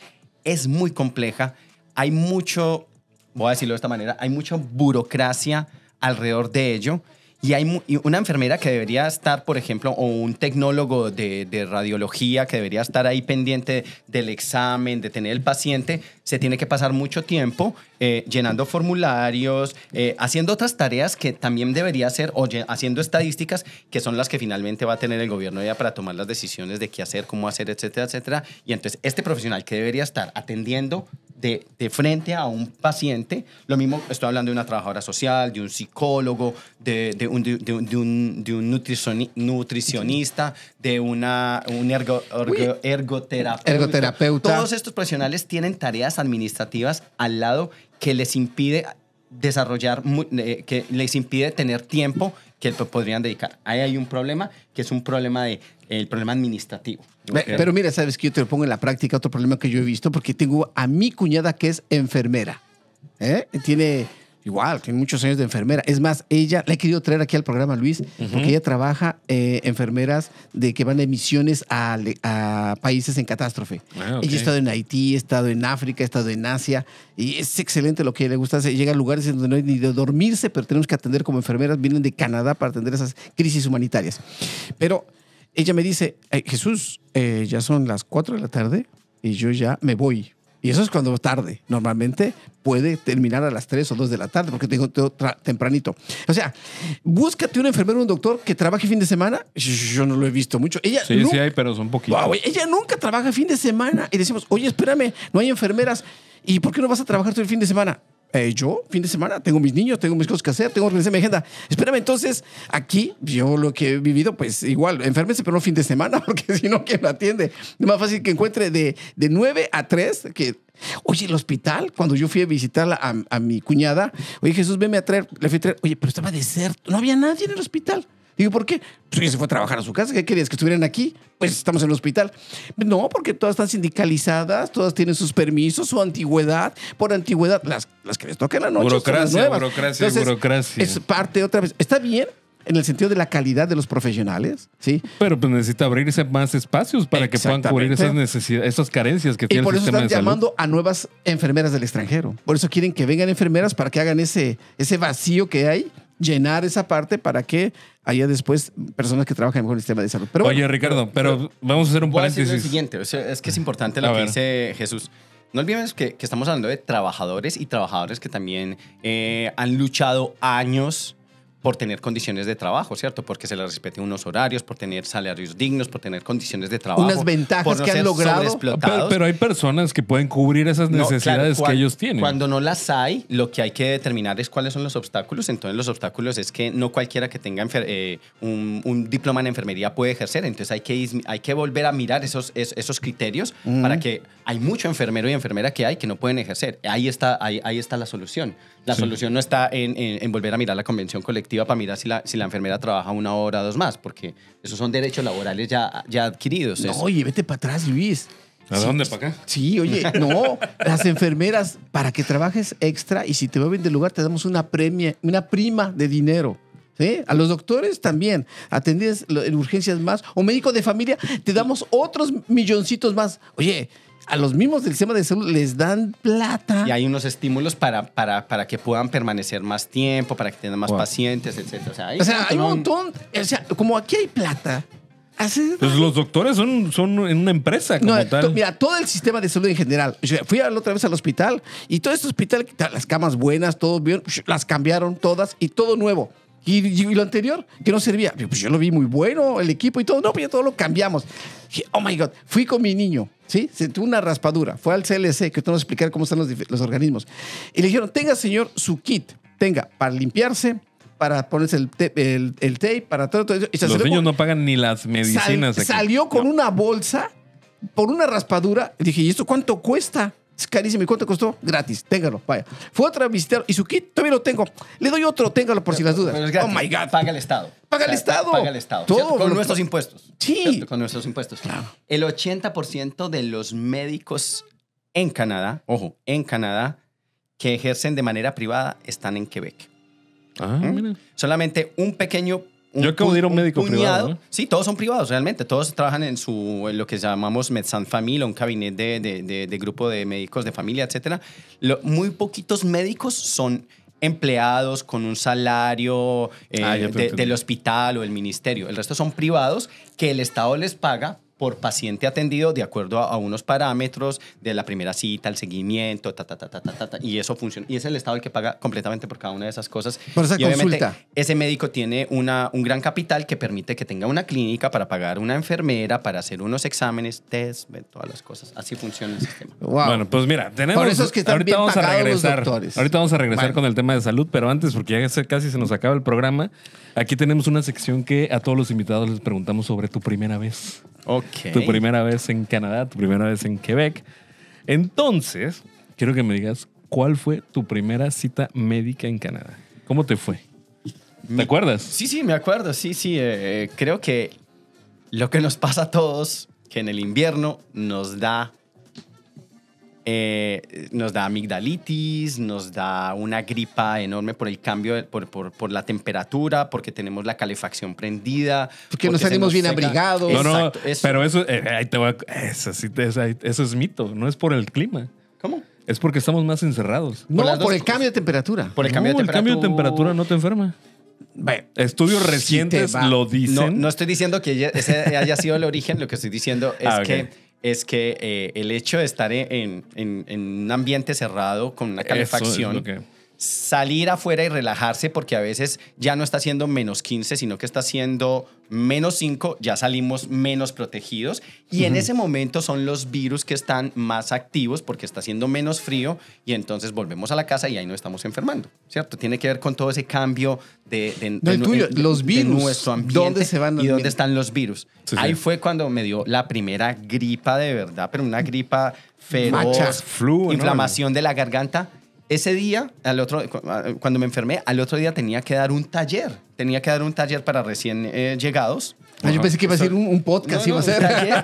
es muy compleja. Hay mucho, voy a decirlo de esta manera, hay mucha burocracia alrededor de ello y hay una enfermera que debería estar, por ejemplo, o un tecnólogo de, radiología que debería estar ahí pendiente del examen, de tener el paciente, se tiene que pasar mucho tiempo eh, llenando formularios, eh, haciendo otras tareas que también debería hacer o haciendo estadísticas que son las que finalmente va a tener el gobierno ya para tomar las decisiones de qué hacer, cómo hacer, etcétera, etcétera. Y entonces este profesional que debería estar atendiendo de, frente a un paciente, lo mismo estoy hablando de una trabajadora social, de un psicólogo, de, de un, nutricionista, de una, un ergoterapeuta. Todos estos profesionales tienen tareas administrativas al lado que les impide desarrollar, eh, que les impide tener tiempo que podrían dedicar. Ahí hay un problema que es un problema de, el problema administrativo. Pero mira, sabes que yo te lo pongo en la práctica, otro problema que yo he visto, porque tengo a mi cuñada que es enfermera. ¿eh? Tiene igual, tiene muchos años de enfermera. Es más, ella, le he querido traer aquí al programa, Luis, porque ella trabaja eh, enfermeras de que van de misiones a, países en catástrofe. Ah, ella ha estado en Haití, ha estado en África, ha estado en Asia, y es excelente lo que le gusta. Se llega a lugares donde no hay ni de dormirse, pero tenemos que atender como enfermeras. Vienen de Canadá para atender esas crisis humanitarias. Pero ella me dice, eh, Jesús, eh, ya son las 4 de la tarde y yo ya me voy. Y eso es cuando tarde. Normalmente puede terminar a las 3 o 2 de la tarde porque tengo todo tempranito. O sea, búscate un enfermero, un doctor que trabaje fin de semana. Yo no lo he visto mucho. Ella sí, pero ella nunca trabaja fin de semana. Y decimos, oye, espérame, no hay enfermeras. ¿Y por qué no vas a trabajar todo el fin de semana? Eh, yo, fin de semana, tengo mis niños, tengo mis cosas que hacer, tengo que organizar mi agenda. Espérame, entonces, aquí, yo lo que he vivido, pues igual, enférmese, pero no fin de semana, porque si no, ¿quién la atiende? Es más fácil que encuentre de, de 9 a 3, que Oye, el hospital, cuando yo fui a visitar a, a, mi cuñada, oye, Jesús, venme a traer, le fui a traer, oye, pero estaba desierto no había nadie en el hospital. Digo, ¿por qué? Pues ella se fue a trabajar a su casa. ¿Qué querías? ¿Que estuvieran aquí? Pues estamos en el hospital. No, porque todas están sindicalizadas, todas tienen sus permisos, su antigüedad. Por antigüedad, las, que les toca la noche. Burocracia, las burocracia, burocracia. Es parte otra vez. Está bien, en el sentido de la calidad de los profesionales, ¿sí? Pero pues necesita abrirse más espacios para que puedan cubrir esas necesidades, esas carencias que tiene el sistema de salud. por eso están llamando a nuevas enfermeras del extranjero. Por eso quieren que vengan enfermeras para que hagan ese, ese vacío que hay llenar esa parte para que haya después personas que trabajen con en el sistema de salud. Pero Oye, Ricardo, pero, vamos a hacer un paréntesis. siguiente, es que es importante lo que dice Jesús. No olvidemos que, estamos hablando de trabajadores y trabajadores que también eh, han luchado años por tener condiciones de trabajo, ¿cierto? Porque se les respete unos horarios, por tener salarios dignos, por tener condiciones de trabajo. Unas ventajas que han logrado. Pero, pero, hay personas que pueden cubrir esas necesidades que ellos tienen. Cuando no las hay, lo que hay que determinar es cuáles son los obstáculos. Entonces, los obstáculos es que no cualquiera que tenga eh, un, diploma en enfermería puede ejercer. Entonces, hay que, hay que volver a mirar esos, esos, criterios para que hay mucho enfermero y enfermera que hay que no pueden ejercer. Ahí está, ahí está la solución. La solución no está en, volver a mirar la convención colectiva para mirar si la, enfermera trabaja una hora o dos más, porque esos son derechos laborales ya, ya adquiridos. No, oye, vete para atrás, Luis. ¿A dónde? ¿Para acá? Sí, oye, no, las enfermeras, para que trabajes extra y si te mueven del lugar, te damos una premia, una prima de dinero. A los doctores también. Atendidas en urgencias más. O médico de familia, te damos otros milloncitos más. Oye, a los mismos del sistema de salud les dan plata. Y hay unos estímulos para, para, que puedan permanecer más tiempo, para que tengan más pacientes, etc. O sea, hay, un montón. O sea, como aquí hay plata, pues los doctores son, son una empresa como no, Mira, todo el sistema de salud en general. Fui otra vez al hospital y todo este hospital, las camas buenas, todo bien, las cambiaron todas y todo nuevo. Y, lo anterior, que no servía. Pues yo lo vi muy bueno, el equipo y todo. No, pues ya todo lo cambiamos. oh my God, fui con mi niño, ¿sí? Se tuvo una raspadura. Fue al CLC, que te nos explicar cómo están los, los organismos. Y le dijeron, tenga, señor, su kit. Tenga, para limpiarse, para ponerse el, el, tape, para todo, eso. Los niños no pagan ni las medicinas. Salió con una bolsa por una raspadura. Dije, ¿y esto cuánto cuesta? Es carísimo. ¿Y cuánto costó? Gratis. Téngalo, vaya. Fue otra visita y su kit todavía lo tengo. Le doy otro, téngalo por si las dudas. Oh my God. Paga el Estado. Paga el Estado. Paga el Estado. Todo. Con nuestros impuestos. Sí. Con nuestros impuestos. Claro. El 80% de los médicos en Canadá, ojo, en Canadá, que ejercen de manera privada están en Quebec. Ah, ¿Mm? Solamente un pequeño yo acabo a un médico privado. Sí, todos son privados realmente. Todos trabajan en su lo que llamamos Medsan Familia, un gabinete de, de, grupo de médicos de familia, etc. muy poquitos médicos son empleados con un salario ah, eh, del hospital o el ministerio. El resto son privados que el Estado les paga por paciente atendido de acuerdo a, unos parámetros de la primera cita, el seguimiento, ta, ta, ta, ta, ta, ta, y eso funciona. Y es el Estado el que paga completamente por cada una de esas cosas. Por esa obviamente ese médico tiene una, un gran capital que permite que tenga una clínica para pagar una enfermera, para hacer unos exámenes, test, todas las cosas. Así funciona el sistema. Bueno, pues mira, tenemos... ahorita, vamos a regresar. Ahorita vamos a regresar con el tema de salud, pero antes, porque ya casi se nos acaba el programa, aquí tenemos una sección que a todos los invitados les preguntamos sobre tu primera vez. Ok. Tu primera vez en Canadá, tu primera vez en Quebec. Entonces, quiero que me digas, ¿cuál fue tu primera cita médica en Canadá? ¿Cómo te fue? ¿Te acuerdas? Sí, sí, me acuerdo. Sí, sí. Eh, eh, creo que lo que nos pasa a todos, que en el invierno nos da eh, nos da amigdalitis, nos da una gripa enorme por el cambio, por, la temperatura, porque tenemos la calefacción prendida. Porque, no salimos bien abrigados. No, no, eso. pero eso, eh, te eso, es mito, no es por el clima. ¿Cómo? Es porque estamos más encerrados. No, por, el cambio de temperatura. Por el cambio, de, temperatura. no te enferma. Estudios recientes lo dicen. No, estoy diciendo que ese haya sido el origen, lo que estoy diciendo es ah, que es que eh, el hecho de estar en, un ambiente cerrado con una calefacción salir afuera y relajarse porque a veces ya no está siendo menos 15, sino que está siendo menos 5, ya salimos menos protegidos y en ese momento son los virus que están más activos porque está siendo menos frío y entonces volvemos a la casa y ahí no estamos enfermando, ¿cierto? Tiene que ver con todo ese cambio de, los virus, nuestro ambiente ¿dónde se van y dónde están los virus. ahí fue cuando me dio la primera gripa de verdad, pero una gripa feroz, inflamación de la garganta ese día, al otro, ah, cuando me enfermé, al otro día tenía que dar un taller. Tenía que dar un taller para recién eh, llegados. Ah, yo pensé que iba a ser un, podcast, y, no tenía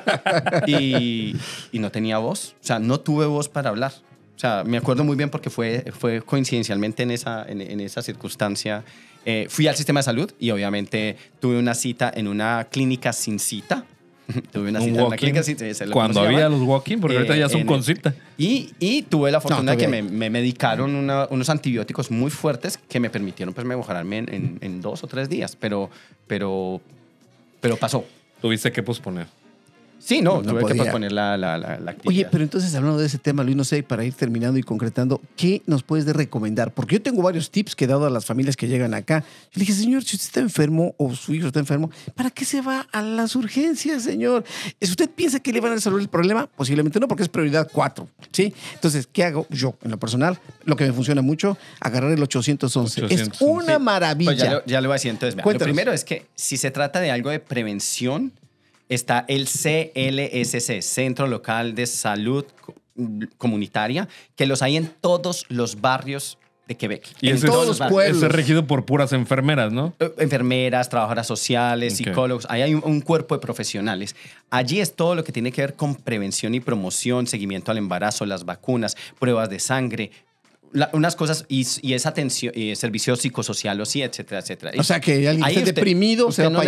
voz. O sea, no tuve voz para hablar. O sea, me acuerdo muy bien porque fue, fue coincidencialmente en esa, en, esa circunstancia. Eh, fui al sistema de salud y obviamente tuve una cita en una clínica sin cita tuve una Cuando había los walking, porque ahorita eh, ya son con Y, tuve la fortuna de que me, medicaron unos antibióticos muy fuertes que me permitieron pues, mejorarme en, en, dos o tres días, pero, pero, pero pasó. Tuviste que posponer. Sí, no, no tuve que la, la, actividad. Oye, pero entonces hablando de ese tema, Luis, no sé, para ir terminando y concretando, ¿qué nos puedes recomendar? Porque yo tengo varios tips que he dado a las familias que llegan acá. le dije, señor, si usted está enfermo o su hijo está enfermo, ¿para qué se va a las urgencias, señor? Si usted piensa que le van a resolver el problema, posiblemente no, porque es prioridad cuatro. ¿sí? Entonces, ¿qué hago yo en lo personal? Lo que me funciona mucho, agarrar el 811. Es una pues maravilla. ya, lo, voy a decir, entonces, lo primero es que si se trata de algo de prevención, está el CLSC, Centro Local de Salud Comunitaria, que los hay en todos los barrios de Quebec. Y en todos los pueblos. regido por puras enfermeras, ¿no? Eh, enfermeras, trabajadoras sociales, psicólogos. Ahí hay un, cuerpo de profesionales. Allí es todo lo que tiene que ver con prevención y promoción, seguimiento al embarazo, las vacunas, pruebas de sangre, unas cosas y, y esa atención, y eh, servicio psicosocial, o sí, etcétera, etcétera. O sea, que alguien deprimido, Si no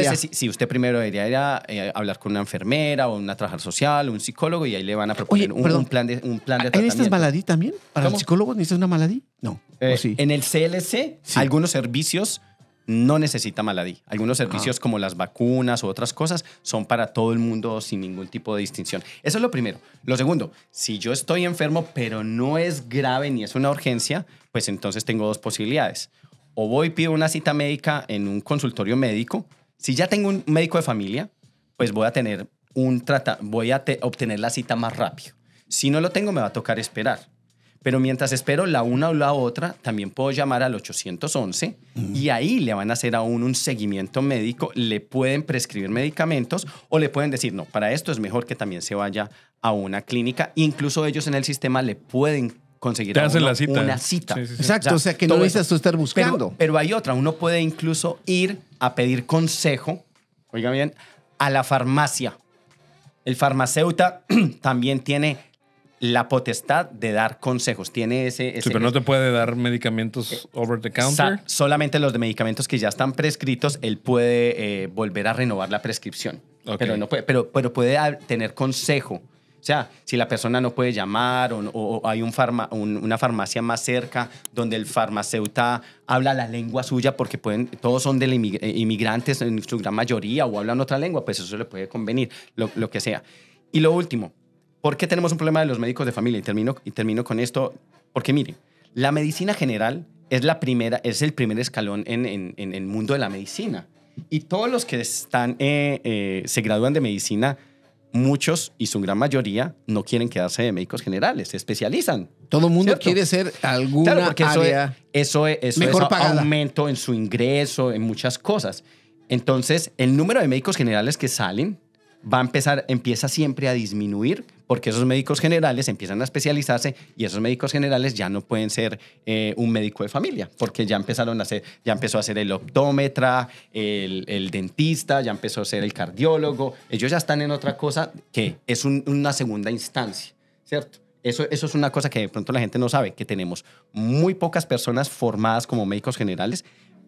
usted primero debería a, eh, hablar con una enfermera o una trabajadora social, o un psicólogo, y ahí le van a proponer un, plan de, un plan de tratamiento. ¿Necesitas maladí también? ¿Para ¿Cómo? el psicólogo necesitas una maladí? No. Eh, en el CLC, algunos servicios no necesita Maladí. Algunos servicios como las vacunas u otras cosas son para todo el mundo sin ningún tipo de distinción. Eso es lo primero. Lo segundo, si yo estoy enfermo pero no es grave ni es una urgencia, pues entonces tengo dos posibilidades. O voy y pido una cita médica en un consultorio médico. Si ya tengo un médico de familia, pues voy a tener un trata, voy a obtener la cita más rápido. Si no lo tengo, me va a tocar esperar. Pero mientras espero la una o la otra, también puedo llamar al 811 y ahí le van a hacer a uno un seguimiento médico, le pueden prescribir medicamentos o le pueden decir, no, para esto es mejor que también se vaya a una clínica. Incluso ellos en el sistema le pueden conseguir una cita. Exacto, o sea, que no necesitas estar buscando. Pero, hay otra, uno puede incluso ir a pedir consejo, oiga bien, a la farmacia. El farmacéutico también tiene la potestad de dar consejos. Tiene ese... ese sí, pero no te puede dar medicamentos eh, over the counter. Solamente los de medicamentos que ya están prescritos, él puede eh, volver a renovar la prescripción. Pero, puede, pero, puede tener consejo. O sea, si la persona no puede llamar o, hay un una farmacia más cerca donde el farmacéutico habla la lengua suya porque todos son de eh, inmigrantes en su gran mayoría o hablan otra lengua, pues eso le puede convenir, lo, lo que sea. Y lo último, ¿Por qué tenemos un problema de los médicos de familia? Y termino, y con esto, porque miren, la medicina general es, la primera, es el primer escalón en, el mundo de la medicina. Y todos los que están, eh, eh, se gradúan de medicina, muchos y su gran mayoría no quieren quedarse de médicos generales, se especializan. Todo el mundo quiere ser alguna claro, área eso es, eso es, aumento en su ingreso, en muchas cosas. Entonces, el número de médicos generales que salen va a empezar, empieza siempre a disminuir porque esos médicos generales empiezan a especializarse y esos médicos generales ya no pueden ser eh, un médico de familia, porque ya empezaron a hacer, ya empezó a ser el optómetra, el, el, dentista, ya empezó a ser el cardiólogo. Ellos ya están en otra cosa que es una segunda instancia, ¿cierto? Eso, eso, es una cosa que de pronto la gente no sabe, que tenemos muy pocas personas formadas como médicos generales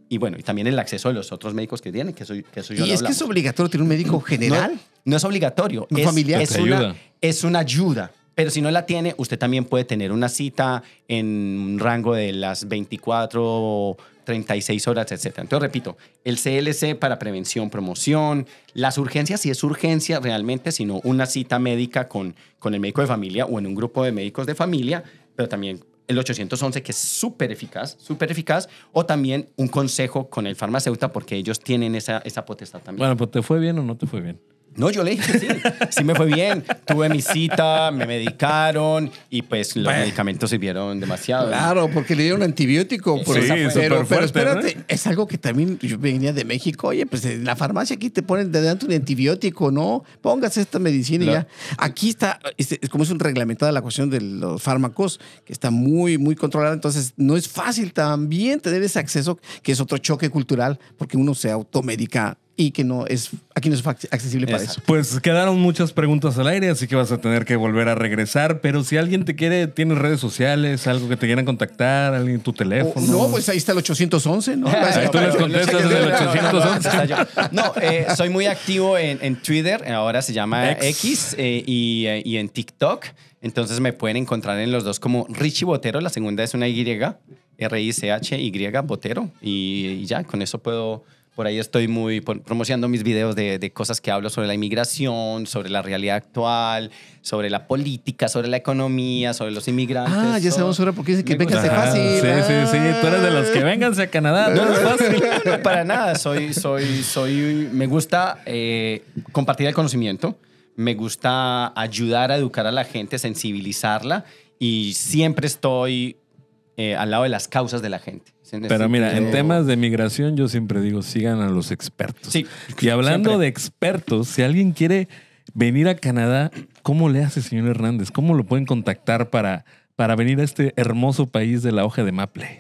y bueno, y también el acceso de los otros médicos que tienen, que soy, que soy yo. ¿Y es que es obligatorio tener un médico general? No, es obligatorio. es, Es, Una, ayuda. Pero si no la tiene, usted también puede tener una cita en un rango de las 24 36 horas, etc. Entonces, repito, el CLC para prevención, promoción, las urgencias, si es urgencia realmente, sino una cita médica con, con el médico de familia o en un grupo de médicos de familia, pero también el 811, que es súper eficaz, súper eficaz, o también un consejo con el farmacéutico, porque ellos tienen esa, esa potestad también. Bueno, pues te fue bien o no te fue bien. No, yo le dije sí, sí me fue bien. Tuve mi cita, me medicaron y pues los medicamentos medicamentos sirvieron demasiado. Claro, porque le dieron antibiótico. Por sí, pero, pero, espérate, es algo que también yo venía de México. Oye, pues en la farmacia aquí te ponen de un antibiótico, ¿no? Póngase esta medicina y ya. Aquí está, es como es un reglamentada la cuestión de los fármacos, que está muy, muy controlada. Entonces, no es fácil también tener ese acceso, que es otro choque cultural, porque uno se automedica y que no es aquí no es accesible para eso. Pues quedaron muchas preguntas al aire, así que vas a tener que volver a regresar. Pero si alguien te quiere, tienes redes sociales, algo que te quieran contactar, alguien tu teléfono. Oh, no, pues ahí está el 811, ¿no? Ahí tú les contestas el 811. No, eh, soy muy activo en, Twitter, ahora se llama X, eh, eh, y, en TikTok. Entonces me pueden encontrar en los dos como Richie Botero, la segunda es una Y, R-I-C-H-Y Botero. y ya, con eso puedo por ahí estoy muy promocionando mis videos de, cosas que hablo sobre la inmigración, sobre la realidad actual, sobre la política, sobre la economía, sobre los inmigrantes. Ah, ya sabemos ahora por qué dice que vénganse fácil. Sí, sí, sí. Tú eres de los que vénganse a Canadá. No, no es fácil. para nada. Soy, soy, soy. Me gusta eh, compartir el conocimiento. Me gusta ayudar a educar a la gente, sensibilizarla y siempre estoy eh, al lado de las causas de la gente. Pero mira, en temas de migración yo siempre digo, sigan a los expertos. Y hablando de expertos, si alguien quiere venir a Canadá, ¿cómo le hace, señor Hernández? ¿Cómo lo pueden contactar para, para venir a este hermoso país de la hoja de Maple?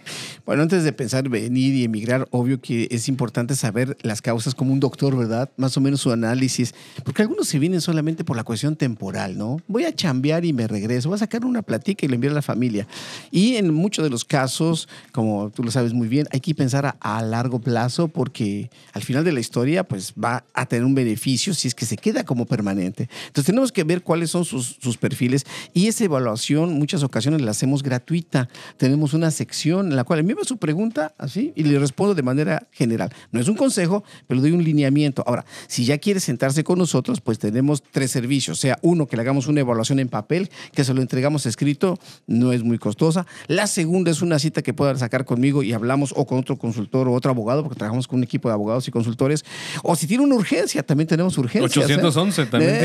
Bueno, antes de pensar venir y emigrar, obvio que es importante saber las causas como un doctor, ¿verdad? Más o menos su análisis, porque algunos se vienen solamente por la cuestión temporal, ¿no? Voy a chambear y me regreso, voy a sacar una platica y lo enviar a la familia. Y en muchos de los casos, como tú lo sabes muy bien, hay que pensar a, largo plazo porque al final de la historia, pues va a tener un beneficio si es que se queda como permanente. Entonces tenemos que ver cuáles son sus, sus perfiles y esa evaluación muchas ocasiones la hacemos gratuita. Tenemos una sección en la cual a mí su pregunta así y le respondo de manera general. No es un consejo, pero doy un lineamiento. Ahora, si ya quiere sentarse con nosotros, pues tenemos tres servicios. O sea, uno, que le hagamos una evaluación en papel, que se lo entregamos escrito, no es muy costosa. La segunda es una cita que pueda sacar conmigo y hablamos o con otro consultor o otro abogado, porque trabajamos con un equipo de abogados y consultores. O si tiene una urgencia, también tenemos urgencia. 811 ¿eh? también eh,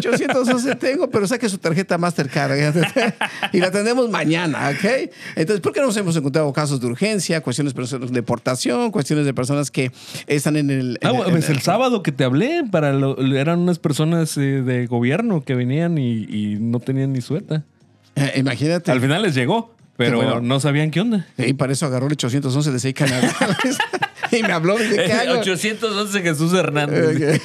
tienes. 811 tengo, pero saque su tarjeta Mastercard ¿eh? y la tenemos mañana, ¿ok? Entonces, ¿por qué no nos hemos encontrado casos de urgencia, cuestiones de deportación, cuestiones de personas que están en el... ah, pues el, sábado que te hablé, para eran unas personas eh, de gobierno que venían y, no tenían ni suelta. Eh, imagínate. Al final les llegó, pero no sabían qué onda. Y para eso agarró el 811 de seis canales. y me habló. de ¿qué 811 eh, Jesús Hernández.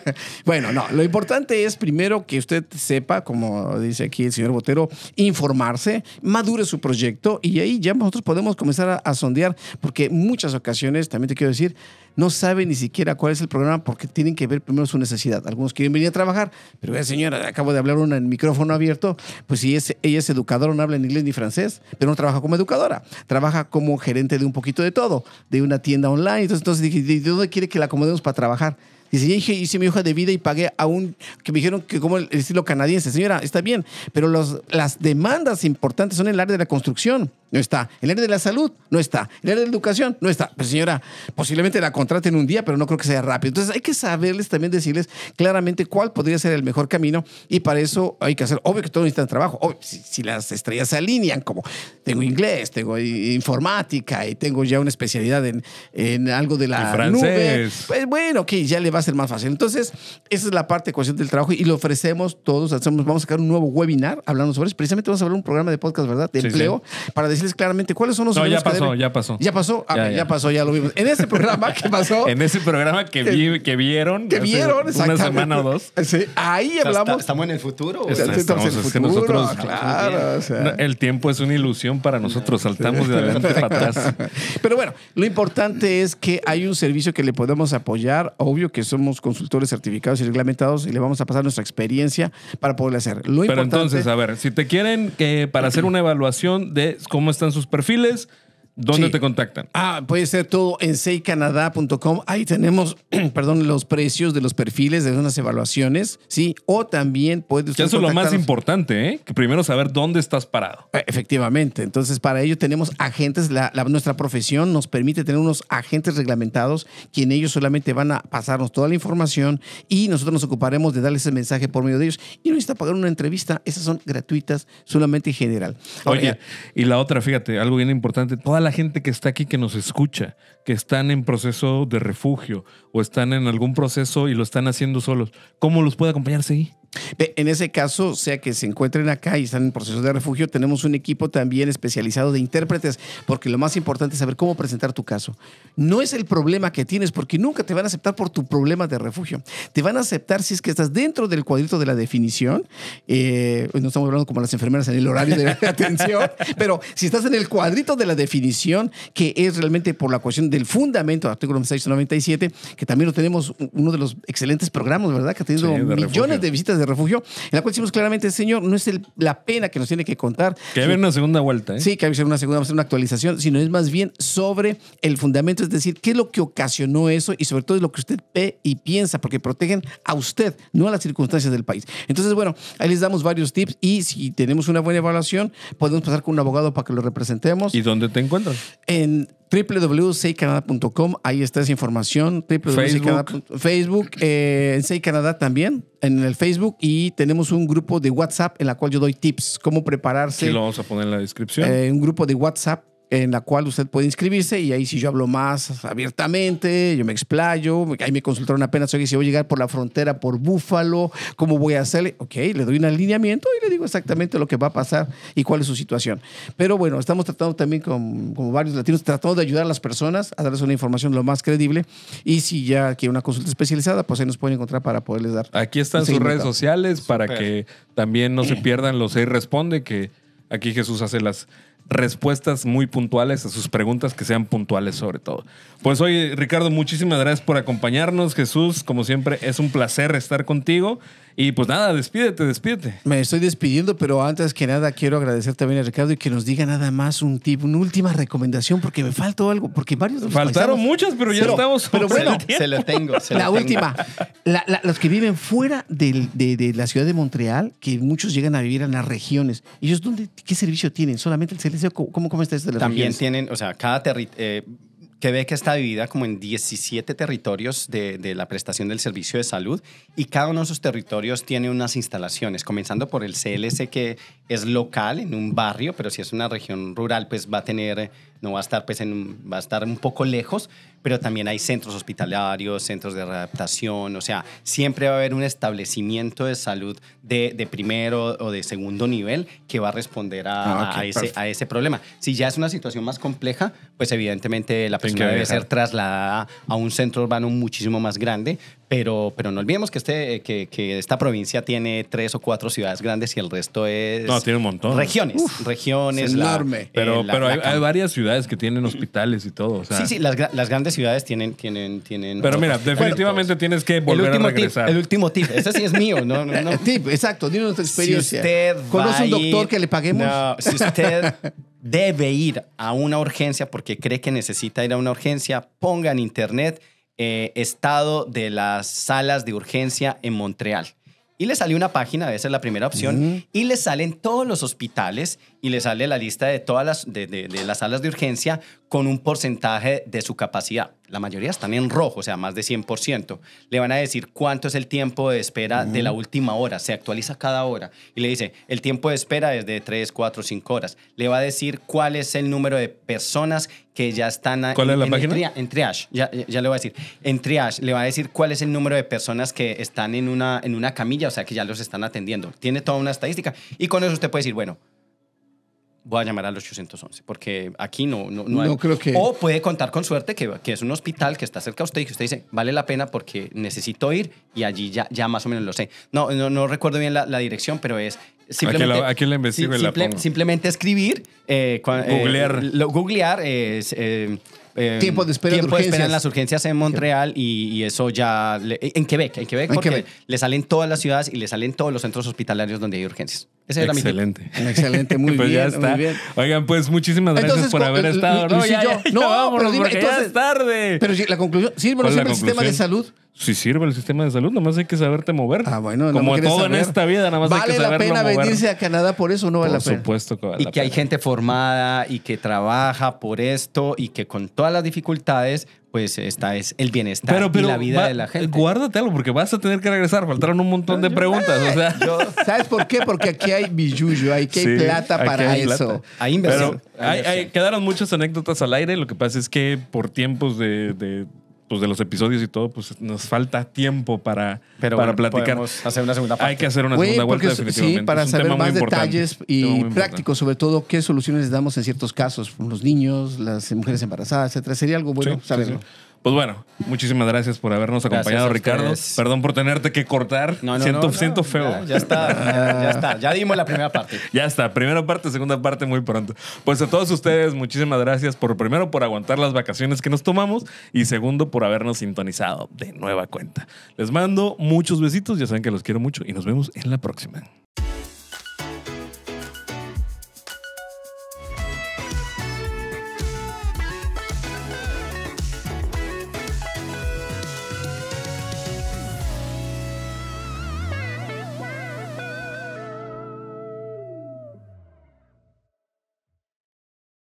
bueno, no, lo importante es primero que usted sepa, como dice aquí el señor Botero, informarse, madure su proyecto y ahí ya nosotros podemos comenzar a sondear, porque muchas ocasiones, también te quiero decir, no sabe ni siquiera cuál es el programa porque tienen que ver primero su necesidad. Algunos quieren venir a trabajar, pero señora, acabo de hablar una en micrófono abierto, pues si es, ella es educadora, no habla en inglés ni francés, pero no trabaja como educadora, trabaja como gerente de un poquito de todo, de una tienda online. Entonces, entonces dije, ¿de dónde quiere que la acomodemos para trabajar? Dice, dije, hice mi hoja de vida y pagué a un, que me dijeron que como el estilo canadiense. Señora, está bien, pero las demandas importantes son el área de la construcción no está. El área de la salud no está. El área de la educación no está. pues señora, posiblemente la contraten un día, pero no creo que sea rápido. Entonces hay que saberles también decirles claramente cuál podría ser el mejor camino y para eso hay que hacer, obvio que todos necesitan trabajo. Obvio, si, las estrellas se alinean, como tengo inglés, tengo informática y tengo ya una especialidad en, algo de la nube, pues bueno, que ya le va a ser más fácil. Entonces, esa es la parte de ecuación del trabajo y lo ofrecemos todos. Hacemos, vamos a sacar un nuevo webinar hablando sobre eso. Precisamente vamos a hablar un programa de podcast, ¿verdad? De empleo para decir claramente cuáles son los No, ya pasó, ya pasó. Ya pasó, ah, ya, pasó, ya lo vimos. En ese programa que pasó. en ese programa que, que vieron. Que vieron, Una semana o dos. ahí hablamos. estamos en el futuro. estamos, en el futuro. claro, El tiempo es una ilusión para nosotros. Saltamos de adelante para atrás. Pero bueno, lo importante es que hay un servicio que le podemos apoyar. Obvio que somos consultores certificados y reglamentados y le vamos a pasar nuestra experiencia para poder hacer. Pero entonces, a ver, si te quieren que eh, para hacer una evaluación de cómo están sus perfiles. ¿Dónde te contactan? Ah, puede ser todo en seicanadá.com. Ahí tenemos, perdón, los precios de los perfiles, de unas evaluaciones, ¿sí? O también puedes... Eso es lo más importante, ¿eh? Que primero saber dónde estás parado. Eh, efectivamente. Entonces, para ello tenemos agentes. La, nuestra profesión nos permite tener unos agentes reglamentados, quien ellos solamente van a pasarnos toda la información y nosotros nos ocuparemos de darles el mensaje por medio de ellos. Y no necesita pagar una entrevista. Esas son gratuitas, solamente en general. Oye, y la otra, fíjate, algo bien importante la gente que está aquí que nos escucha, que están en proceso de refugio o están en algún proceso y lo están haciendo solos, ¿cómo los puede acompañar, ahí? En ese caso, sea que se encuentren acá y están en proceso de refugio, tenemos un equipo también especializado de intérpretes, porque lo más importante es saber cómo presentar tu caso. No es el problema que tienes, porque nunca te van a aceptar por tu problema de refugio. Te van a aceptar si es que estás dentro del cuadrito de la definición. Eh, no estamos hablando como las enfermeras en el horario de atención, pero si estás en el cuadrito de la definición, que es realmente por la cuestión del fundamento, artículo 697, que también lo tenemos uno de los excelentes programas, ¿verdad? Que ha tenido millones de visitas de refugio, en la cual decimos claramente, Señor, no es la pena que nos tiene que contar. Que haber una segunda vuelta. ¿eh? Sí, que haber una segunda una actualización, sino es más bien sobre el fundamento, es decir, qué es lo que ocasionó eso y sobre todo es lo que usted ve y piensa, porque protegen a usted, no a las circunstancias del país. Entonces, bueno, ahí les damos varios tips y si tenemos una buena evaluación, podemos pasar con un abogado para que lo representemos. ¿Y dónde te encuentras? En www.seicanada.com, ahí está esa información. Facebook, Facebook eh, en Canadá también, en el Facebook. Y tenemos un grupo de WhatsApp en la cual yo doy tips, cómo prepararse. Sí, lo vamos a poner en la descripción. Eh, un grupo de WhatsApp en la cual usted puede inscribirse y ahí si yo hablo más abiertamente, yo me explayo, ahí me consultaron apenas, oye, si voy a llegar por la frontera, por Búfalo, ¿cómo voy a hacerle? Ok, le doy un alineamiento y le digo exactamente lo que va a pasar y cuál es su situación. Pero bueno, estamos tratando también con, como varios latinos, tratando de ayudar a las personas a darles una información lo más creíble y si ya quiere una consulta especializada, pues ahí nos pueden encontrar para poderles dar. Aquí están sus redes sociales para que también no se pierdan los seis responde que aquí Jesús hace las respuestas muy puntuales a sus preguntas que sean puntuales sobre todo. Pues hoy, Ricardo, muchísimas gracias por acompañarnos. Jesús, como siempre, es un placer estar contigo y pues nada, despídete, despídete. Me estoy despidiendo, pero antes que nada quiero agradecer también a Ricardo y que nos diga nada más un tip, una última recomendación, porque me faltó algo, porque varios... Faltaron muchas, pero ya estamos... Pero bueno, se, lo tengo. la última. los que viven fuera de, la ciudad de Montreal, que muchos llegan a vivir en las regiones, ¿ellos dónde, qué servicio tienen? ¿Solamente el servicio ¿Cómo, cómo está de También tienen, o sea, cada territorio... Eh, que ve que está dividida como en 17 territorios de, la prestación del servicio de salud y cada uno de esos territorios tiene unas instalaciones, comenzando por el CLC que es local en un barrio, pero si es una región rural, pues va a tener no va a estar, pues, va a estar un poco lejos, pero también hay centros hospitalarios, centros de readaptación, o sea, siempre va a haber un establecimiento de salud de, primero o de segundo nivel que va a responder a, ah, ese, a, ese, problema. Si ya es una situación más compleja, pues evidentemente la persona debe ser trasladada a un centro urbano muchísimo más grande, pero, no olvidemos que, este, eh, que, esta provincia tiene tres o cuatro ciudades grandes y el resto es. No, tiene un montón. Regiones. regiones. enorme. Eh, pero pero hay, varias ciudades que tienen hospitales y todo. Sí, sí, las, grandes ciudades tienen. tienen, tienen pero mira, definitivamente tienes que volver a regresar. el último tip. Ese sí es mío. No, no, Tip, exacto. Dime nuestra experiencia. Si usted ¿Conoce un doctor que le paguemos? si usted. debe ir a una urgencia porque cree que necesita ir a una urgencia, ponga en internet eh, estado de las salas de urgencia en Montreal. Y le salió una página, esa es la primera opción, y le salen todos los hospitales y le sale la lista de todas las, de, las salas de urgencia con un porcentaje de su capacidad. La mayoría están en rojo, o sea, más de 100%. Le van a decir cuánto es el tiempo de espera de la última hora, se actualiza cada hora. Y le dice, el tiempo de espera es de 3, 4, 5 horas. Le va a decir cuál es el número de personas que ya están ¿Cuál en, es la en, página? en triage, ya, ya, le voy a decir. En triage le va a decir cuál es el número de personas que están en una, en una camilla, o sea, que ya los están atendiendo. Tiene toda una estadística. Y con eso usted puede decir, bueno, voy a llamar al 811, porque aquí no, hay... creo que... O puede contar con suerte que, que, es un hospital que está cerca a usted y que usted dice, vale la pena porque necesito ir y allí ya, ya más o menos lo sé. No, no, no recuerdo bien la dirección, pero es Simplemente, la, Simplemente escribir. Eh, eh, googlear. lo, googlear es, eh, em, tiempo de espera tiempo de, espera en las urgencias en Montreal y, eso ya en Quebec en Quebec porque le salen todas las ciudades y le salen todos los centros hospitalarios donde hay urgencias ese era excelente excelente muy, pues bien, muy bien oigan pues muchísimas gracias por haber estado no, ya, no, es tarde pero si la conclusión sí, no siempre el sistema de salud si sirve el sistema de salud, nomás hay que saberte mover. Ah, bueno, Como todo en esta vida, nada más vale hay que la pena venirse a Canadá por eso, no vale la pena. Por supuesto que vale Y que hay gente formada y que trabaja por esto y que con todas las dificultades, pues esta es el bienestar y la vida de la gente. Guárdatelo porque vas a tener que regresar. Faltaron un montón de preguntas. o sea. ¿Sabes por qué? Porque aquí hay billuyo, hay plata para eso. Hay inversión. quedaron muchas anécdotas al aire. Lo que pasa es que por tiempos de pues, de los episodios y todo, pues nos falta tiempo para, Pero para platicar. hacer una segunda parte. Hay que hacer una segunda vuelta definitivamente. Sí, para saber más detalles y prácticos, sobre todo qué soluciones les damos en ciertos casos, los niños, las mujeres embarazadas, etcétera. Sería algo bueno saberlo. Pues bueno, muchísimas gracias por habernos acompañado, Ricardo. Perdón por tenerte que cortar. No, no, siento, no, siento feo. Ya, está, ya, ya, está. Ya dimos la primera parte. ya está, primera parte, segunda parte muy pronto. Pues a todos ustedes, muchísimas gracias por primero por aguantar las vacaciones que nos tomamos y segundo por habernos sintonizado de nueva cuenta. Les mando muchos besitos, ya saben que los quiero mucho y nos vemos en la próxima.